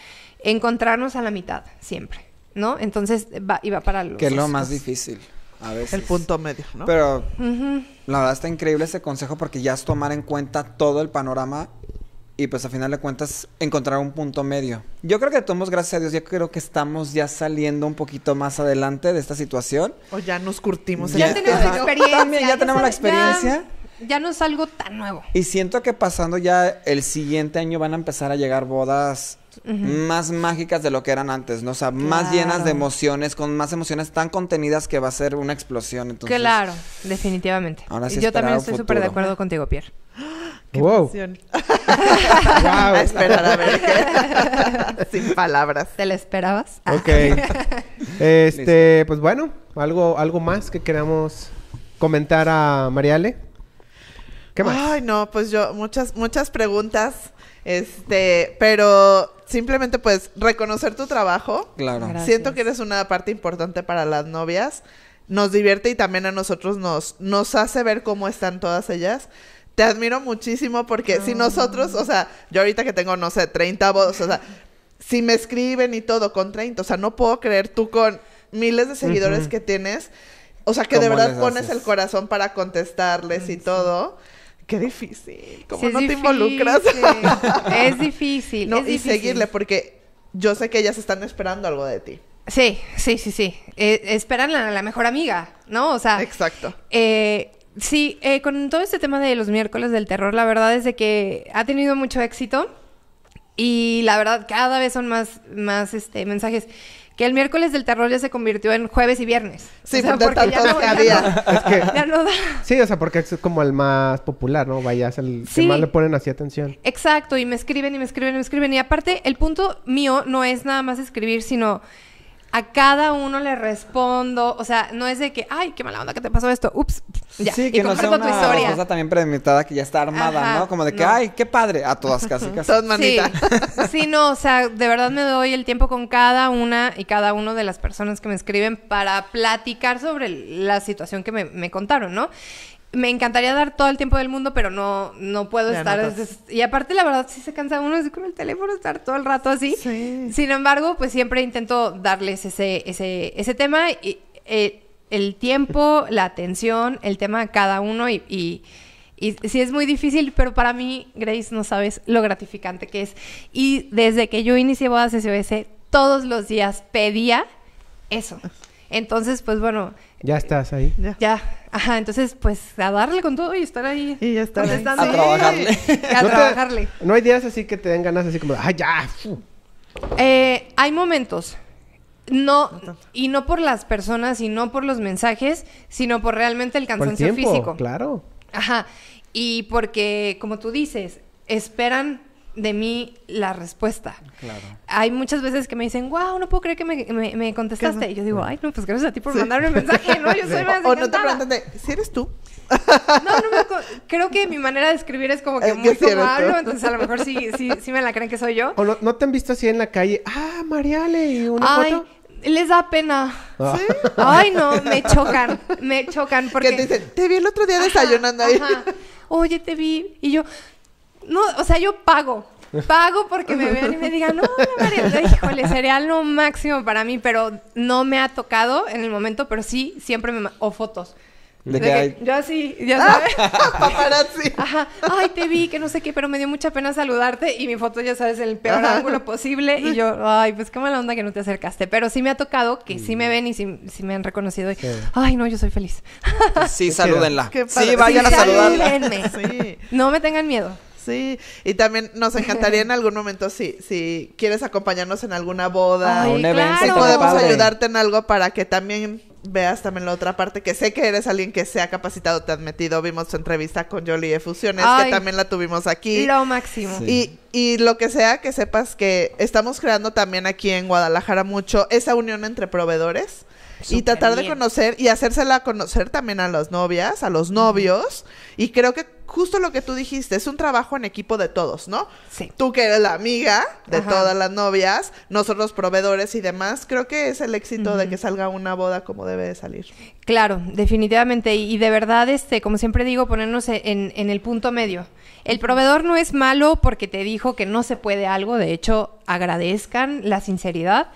Speaker 1: encontrarnos a la mitad siempre, ¿no? Entonces va, y va para los... Que es lo más
Speaker 4: difícil. A veces. El punto medio, ¿no? Pero la verdad está increíble ese consejo porque ya es tomar en cuenta todo el panorama y pues a final de cuentas encontrar un punto medio. Yo creo que todos, gracias a Dios, ya creo que estamos ya saliendo un poquito más adelante de esta situación.
Speaker 2: O ya nos curtimos. Ya, tenemos experiencia. También, ya, tenemos la
Speaker 1: experiencia. Ya, no es algo tan nuevo.
Speaker 4: Y siento que pasando ya el siguiente año van a empezar a llegar bodas
Speaker 1: más
Speaker 4: mágicas de lo que eran antes, ¿no? O sea, más llenas de emociones, con más emociones tan contenidas que va a ser una explosión. Entonces, claro,
Speaker 1: definitivamente. Ahora yo también estoy súper de acuerdo contigo, Pierre wow. *laughs* Ah, Esperar a ver qué. *laughs* Sin palabras. ¿Te la esperabas? Ah. Ok.
Speaker 2: *laughs* este,
Speaker 3: pues bueno, algo, algo más que queramos comentar a Mariale. ¿Qué más?
Speaker 2: Ay, no, pues yo, muchas, muchas preguntas. Este, pero simplemente pues reconocer tu trabajo. Claro. Siento que eres una parte importante para las novias. Nos divierte y también a nosotros nos, nos hace ver cómo están todas ellas te admiro muchísimo porque si nosotros, o sea, yo ahorita que tengo, no sé, 30 votos, o sea, si me escriben y todo con 30, o sea, no puedo creer tú con miles de seguidores que tienes, o sea, que de verdad pones el corazón para contestarles y todo. Qué difícil, como no te involucras. es
Speaker 1: difícil. y seguirle, porque yo sé que ellas están esperando algo de ti. Sí, sí, sí, sí. Eh, esperan a la, la mejor amiga, ¿no? O sea. Exacto. Eh, Sí, eh, con todo este tema de los miércoles del terror, la verdad es de que ha tenido mucho éxito y la verdad cada vez son más, más este, mensajes que el miércoles del terror ya se convirtió en jueves y viernes. Sí, porque
Speaker 3: es Sí, o sea, porque es como el más popular, ¿no? Vaya, es el que más le ponen así atención.
Speaker 1: Exacto, y me escriben y me escriben y me escriben. Y aparte, el punto mío no es nada más escribir, sino a cada uno le respondo. O sea, no es de que, ay, qué mala onda que te pasó esto. Ups. Ya. Sí, que no sea una cosa
Speaker 4: también premeditada que ya está armada, ¿no? Como de que, ay, qué padre. A todas casi, *laughs* casi.
Speaker 1: *laughs* Sí. no, o sea, de verdad me doy el tiempo con cada una y cada uno de las personas que me escriben para platicar sobre la situación que me contaron, ¿no? me encantaría dar todo el tiempo del mundo, pero no, no puedo estar. y aparte, la verdad, sí se cansa uno con el teléfono, estar todo el rato así. Sin embargo, pues siempre intento darles ese, ese, tema, y, eh, el tiempo, *laughs* la atención, el tema de cada uno y, y sí es muy difícil, pero para mí, Grace, no sabes lo gratificante que es. Y desde que yo inicié Bodas SOS, todos los días pedía eso. Entonces, pues bueno,
Speaker 3: ya estás ahí.
Speaker 1: Ya. Ajá, entonces, pues, a darle con todo y estar ahí. Y ya está. A trabajarle.
Speaker 3: a ¿No trabajarle. no hay días así que te den ganas así como, ¡ay, ya!
Speaker 1: Eh, hay momentos. No, y no por las personas y no por los mensajes, sino por realmente el cansancio físico. Claro. Ajá. Y porque, como tú dices, esperan de mí la respuesta. Claro. Hay muchas veces que me dicen, wow, no puedo creer que me, me, contestaste. Y yo digo, ay, no, pues gracias a ti por mandarme un mensaje, ¿no? Yo soy más O, o no te preguntan de, ¿si eres tú? No, no me Creo que mi manera de escribir es como que muy hablo entonces a lo mejor sí, sí, sí me la creen que soy yo.
Speaker 3: ¿O no, no te han visto así en la calle? Ah,
Speaker 1: Mariale, y una ay, les da pena. Ah. ¿Sí? *laughs* Ay, no, me chocan, me chocan porque... Que te dicen, te vi el otro día desayunando ahí. Oye, te vi. Y yo, no, o sea, yo pago. Pago porque me vean y me digan, no, María, híjole, sería lo máximo para mí, pero no me ha tocado en el momento, pero sí, siempre me... o fotos. De, qué hay... yo ya sabes. *laughs* Paparazzi. Ay, te vi, que no sé qué, pero me dio mucha pena saludarte y mi foto, ya sabes, el peor ángulo posible. Y yo, ay, pues qué mala onda que no te acercaste. Pero sí me ha tocado que sí me mm. ven y sí, me han reconocido. Ay, no, yo soy feliz.
Speaker 4: Sí, *laughs* salúdenla.
Speaker 2: Sí, vayan a saludarla.
Speaker 1: No me tengan miedo. Sí,
Speaker 2: y también nos encantaría en algún momento, si, si quieres acompañarnos en alguna boda, un evento, podemos ayudarte en algo para que también veas también la otra parte, que sé que eres alguien que se ha capacitado, te has admitido vimos tu entrevista con Jolie de Fusiones, que también la tuvimos aquí. Lo máximo y lo que sea, que sepas que estamos creando también aquí en Guadalajara mucho esa unión entre proveedores y tratar de conocer y hacérsela conocer también a las novias, a los novios. Y creo que justo lo que tú dijiste, es un trabajo en equipo de todos, ¿no? Sí. Tú que eres la amiga de todas las novias, nosotros proveedores y
Speaker 1: demás, creo
Speaker 2: que es el éxito de que salga una boda como debe de salir.
Speaker 1: Claro, definitivamente. Y, de verdad, este, como siempre digo, ponernos e, en, el punto medio. El proveedor no es malo porque te dijo que no se puede algo. De hecho, agradezcan la sinceridad.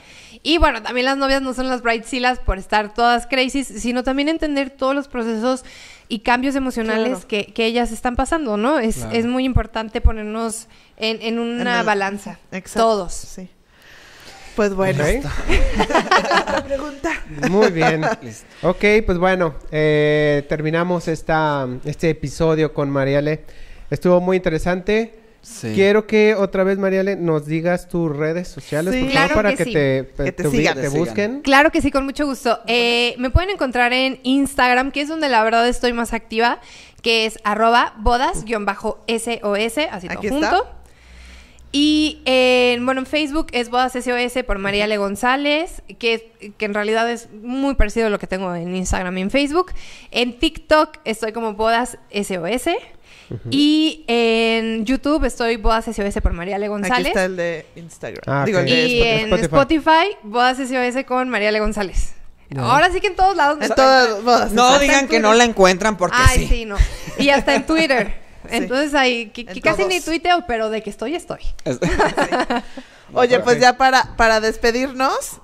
Speaker 1: Y bueno, también las novias no son las bright silas por estar todas crazy, sino también entender todos los procesos y cambios emocionales que, ellas están pasando, ¿no? Es, muy importante ponernos en, una balanza. todos. Sí.
Speaker 2: Pues bueno. Otra pregunta. Muy bien. Listo.
Speaker 3: Ok, pues bueno, eh, terminamos esta, este episodio con Mariale. Estuvo muy interesante. Quiero que otra vez, Mariale, nos digas tus redes sociales, por favor, para que, te,
Speaker 1: te, busquen. Claro que sí, con mucho gusto. Eh, me pueden encontrar en Instagram, que es donde la verdad estoy más activa, que es arroba bodas-sos, así Aquí todo está. Y eh, bueno, en Facebook es Bodas SOS por María Le González, que, que, en realidad es muy parecido a lo que tengo en Instagram y en Facebook. En TikTok estoy como Bodas SOS. Y en YouTube estoy Bodas SOS por María Le González. Aquí está el de Instagram.
Speaker 2: Ah, y en
Speaker 1: Spotify. Bodas SOS con María Le González. Ahora sí que en todos lados. En bodas. No digan que no la
Speaker 4: encuentran porque Ay,
Speaker 1: Y hasta en Twitter. *laughs* Entonces ahí, casi ni tuiteo, pero de que estoy, estoy. *laughs* Oye, pues ya para, para despedirnos,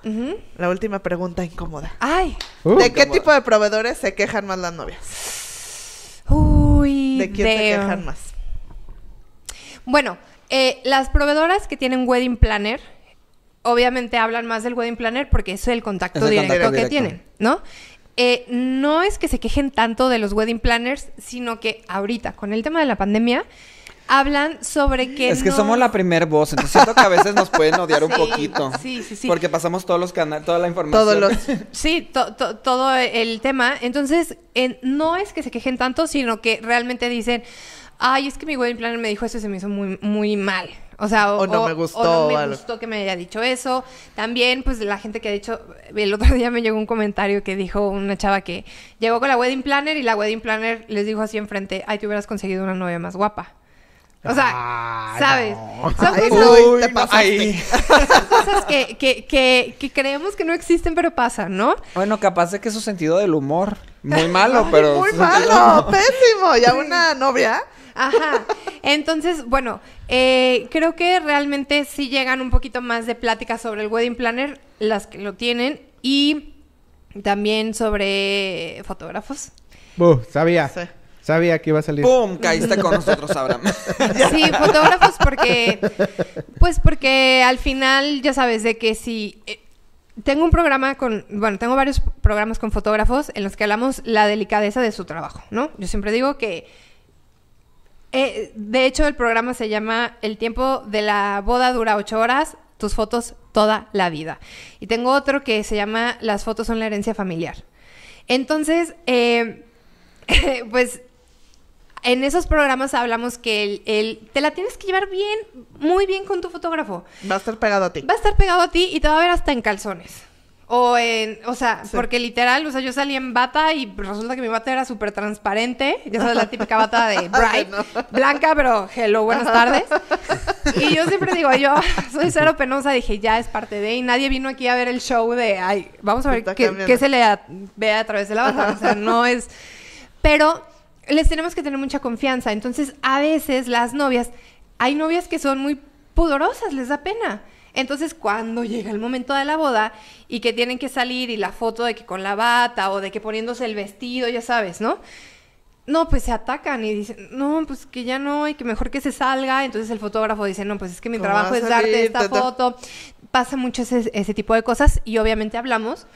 Speaker 2: la última pregunta incómoda. Ay. ¿De qué tipo de proveedores se quejan más las
Speaker 1: novias? Uy. ¿De quién se quejan más? Bueno, eh, las proveedoras que tienen wedding planner, obviamente hablan más del wedding planner porque es el contacto, directo, que tienen, ¿no? eh, no es que se quejen tanto de los wedding planners, sino que ahorita, con el tema de la pandemia, hablan sobre que. Es que somos la
Speaker 4: primer voz, entonces siento que a veces nos pueden odiar un *laughs* poquito. Porque pasamos todos los canales, toda la información. Todos los...
Speaker 1: *laughs* sí, todo el tema. Entonces, no es que se quejen tanto, sino que realmente dicen. Ay, es que mi wedding planner me dijo eso y se me hizo muy, muy mal. O sea, o, no me gustó. gustó que me haya dicho eso. También, pues la gente que ha dicho, el otro *laughs* día me llegó un comentario que dijo una chava que llegó con la wedding planner y la wedding planner les dijo así enfrente, ay, tú hubieras conseguido una novia más guapa. O sea, ¿sabes? Son, cosas, cosas, que, que, creemos que no existen, pero pasan, ¿no? Bueno, capaz de que es su sentido del humor. Muy malo, pero. Muy malo, pésimo. Ya una novia Ajá. Entonces, bueno, eh, creo que realmente sí llegan un poquito más de plática sobre el wedding planner, las que lo tienen, y también sobre fotógrafos.
Speaker 3: sabía. Sabía que iba a salir. ¡Pum! Caíste con nosotros, Abraham.
Speaker 1: *laughs* sí, fotógrafos porque... Pues porque al final, ya sabes, de que si... Eh, tengo un programa con, bueno, tengo varios programas con fotógrafos en los que hablamos la delicadeza de su trabajo, ¿no? Yo siempre digo que eh, de hecho, el programa se llama El tiempo de la boda dura ocho horas, tus fotos toda la vida. Y tengo otro que se llama Las fotos son la herencia familiar. Entonces, eh, *laughs* pues en esos programas hablamos que el, te la tienes que llevar bien, muy bien con tu fotógrafo.
Speaker 2: Va a estar pegado a ti.
Speaker 1: Va a estar pegado a ti y te va a ver hasta en calzones. O en, o sea, porque literal, o sea, yo salí en bata y resulta que mi bata era súper transparente. Ya sabes, la típica bata de *laughs* Bright, blanca, pero hello, buenas tardes. y yo siempre digo, yo ah, soy cero penosa, dije, ya es parte de, y nadie vino aquí a ver el show de, ay, vamos a ver qué, se le vea ve a través de la bata. O sea, no es. Pero les tenemos que tener mucha confianza. Entonces, a veces las novias, hay novias que son muy pudorosas, les da pena. Entonces, cuando llega el momento de la boda y que tienen que salir y la foto de que con la bata o de que poniéndose el vestido, ya sabes, ¿no? No, pues se atacan y dicen, no, pues que ya no, y que mejor que se salga. Entonces el fotógrafo dice, no, pues es que mi trabajo es darte esta foto. Pasa mucho ese, tipo de cosas y obviamente hablamos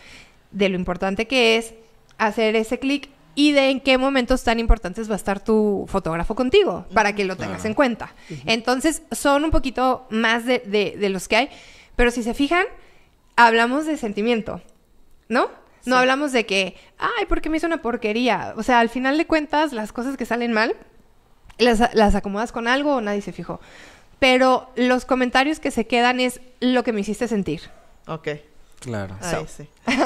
Speaker 1: de lo importante que es hacer ese clic y de en qué momentos tan importantes va a estar tu fotógrafo contigo para que lo tengas en cuenta. Entonces, son un poquito más de, los que hay, pero si se fijan, hablamos de sentimiento, ¿no? No hablamos de que, ay, porque me hizo una porquería. O sea, al final de cuentas, las cosas que salen mal, las, acomodas con algo o nadie se fijó. Pero los comentarios que se quedan es lo que me hiciste sentir.
Speaker 2: Ok. Claro. So. sí. *laughs*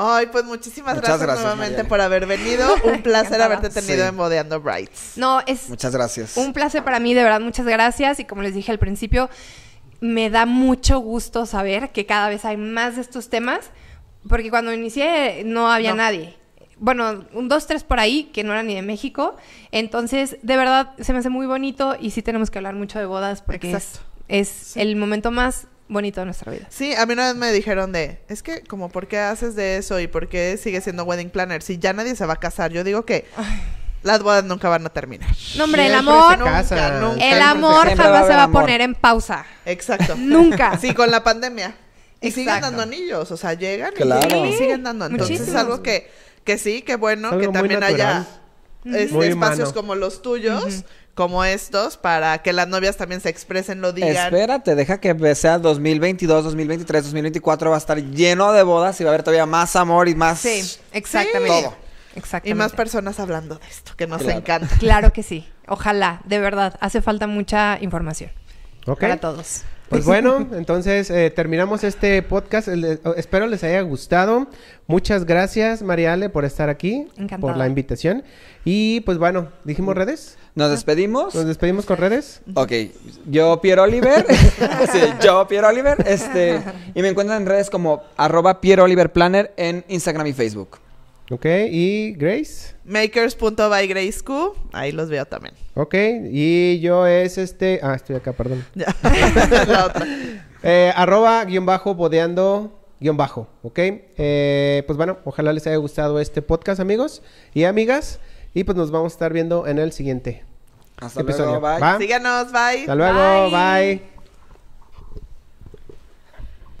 Speaker 1: Ay, pues muchísimas
Speaker 2: gracias, nuevamente por haber venido. Un *laughs* placer haberte tenido en Bodeando Brights. No, es. Muchas gracias.
Speaker 1: Un placer para mí, de verdad, muchas gracias. Y como les dije al principio, me da mucho gusto saber que cada vez hay más de estos temas, porque cuando inicié no había nadie. Bueno, un dos, tres por ahí, que no eran ni de México. Entonces, de verdad, se me hace muy bonito y sí tenemos que hablar mucho de bodas porque es, el momento más bonito de nuestra vida.
Speaker 2: Sí, a mí una vez me dijeron de, es que como, ¿por qué haces de eso y por qué sigues siendo wedding planner? Si ya nadie se va a casar, yo digo que... las bodas nunca van a terminar. No, hombre, el amor, nunca, nunca, el amor jamás se va a poner en pausa. Exacto. nunca. *laughs* Sí, con la pandemia. Y siguen dando anillos, o sea, llegan y, siguen dando. Entonces es algo que, que sí, que bueno, que también haya este, espacios como los tuyos como estos para que las novias también se expresen, lo digan.
Speaker 4: Espérate, deja que sea 2022, 2023, 2024 va a estar lleno de bodas y va a haber todavía más amor y más Sí,
Speaker 1: exactamente. Todo. Exactamente. Y más personas hablando de esto, que nos encanta. Claro que sí. Ojalá, de verdad, hace falta mucha información.
Speaker 3: Okay. Para todos. Pues bueno, entonces eh, terminamos este podcast. Oh, espero les haya gustado. Muchas gracias, Mariale, por estar aquí. Por la invitación.
Speaker 4: Y pues bueno, dijimos mm. redes. Nos despedimos. Nos despedimos con redes. *laughs* Ok, yo Pierre Oliver. *laughs* sí, yo Pierre Oliver. Este, y me encuentran en redes como arroba Pierre Oliver Planner en Instagram y Facebook. Ok, y Grace.
Speaker 2: Makers.byGraceQ. Ahí los veo también.
Speaker 4: Ok, y yo es este. Ah, estoy
Speaker 3: acá, perdón. *laughs* *laughs* Eh, arroba guión bajo bodeando guión bajo, ¿ok? Eh, pues bueno, ojalá les haya gustado este podcast, amigos y amigas. Y pues nos vamos a estar viendo en el siguiente Hasta Luego, bye.
Speaker 2: Síganos, bye. Hasta luego, bye.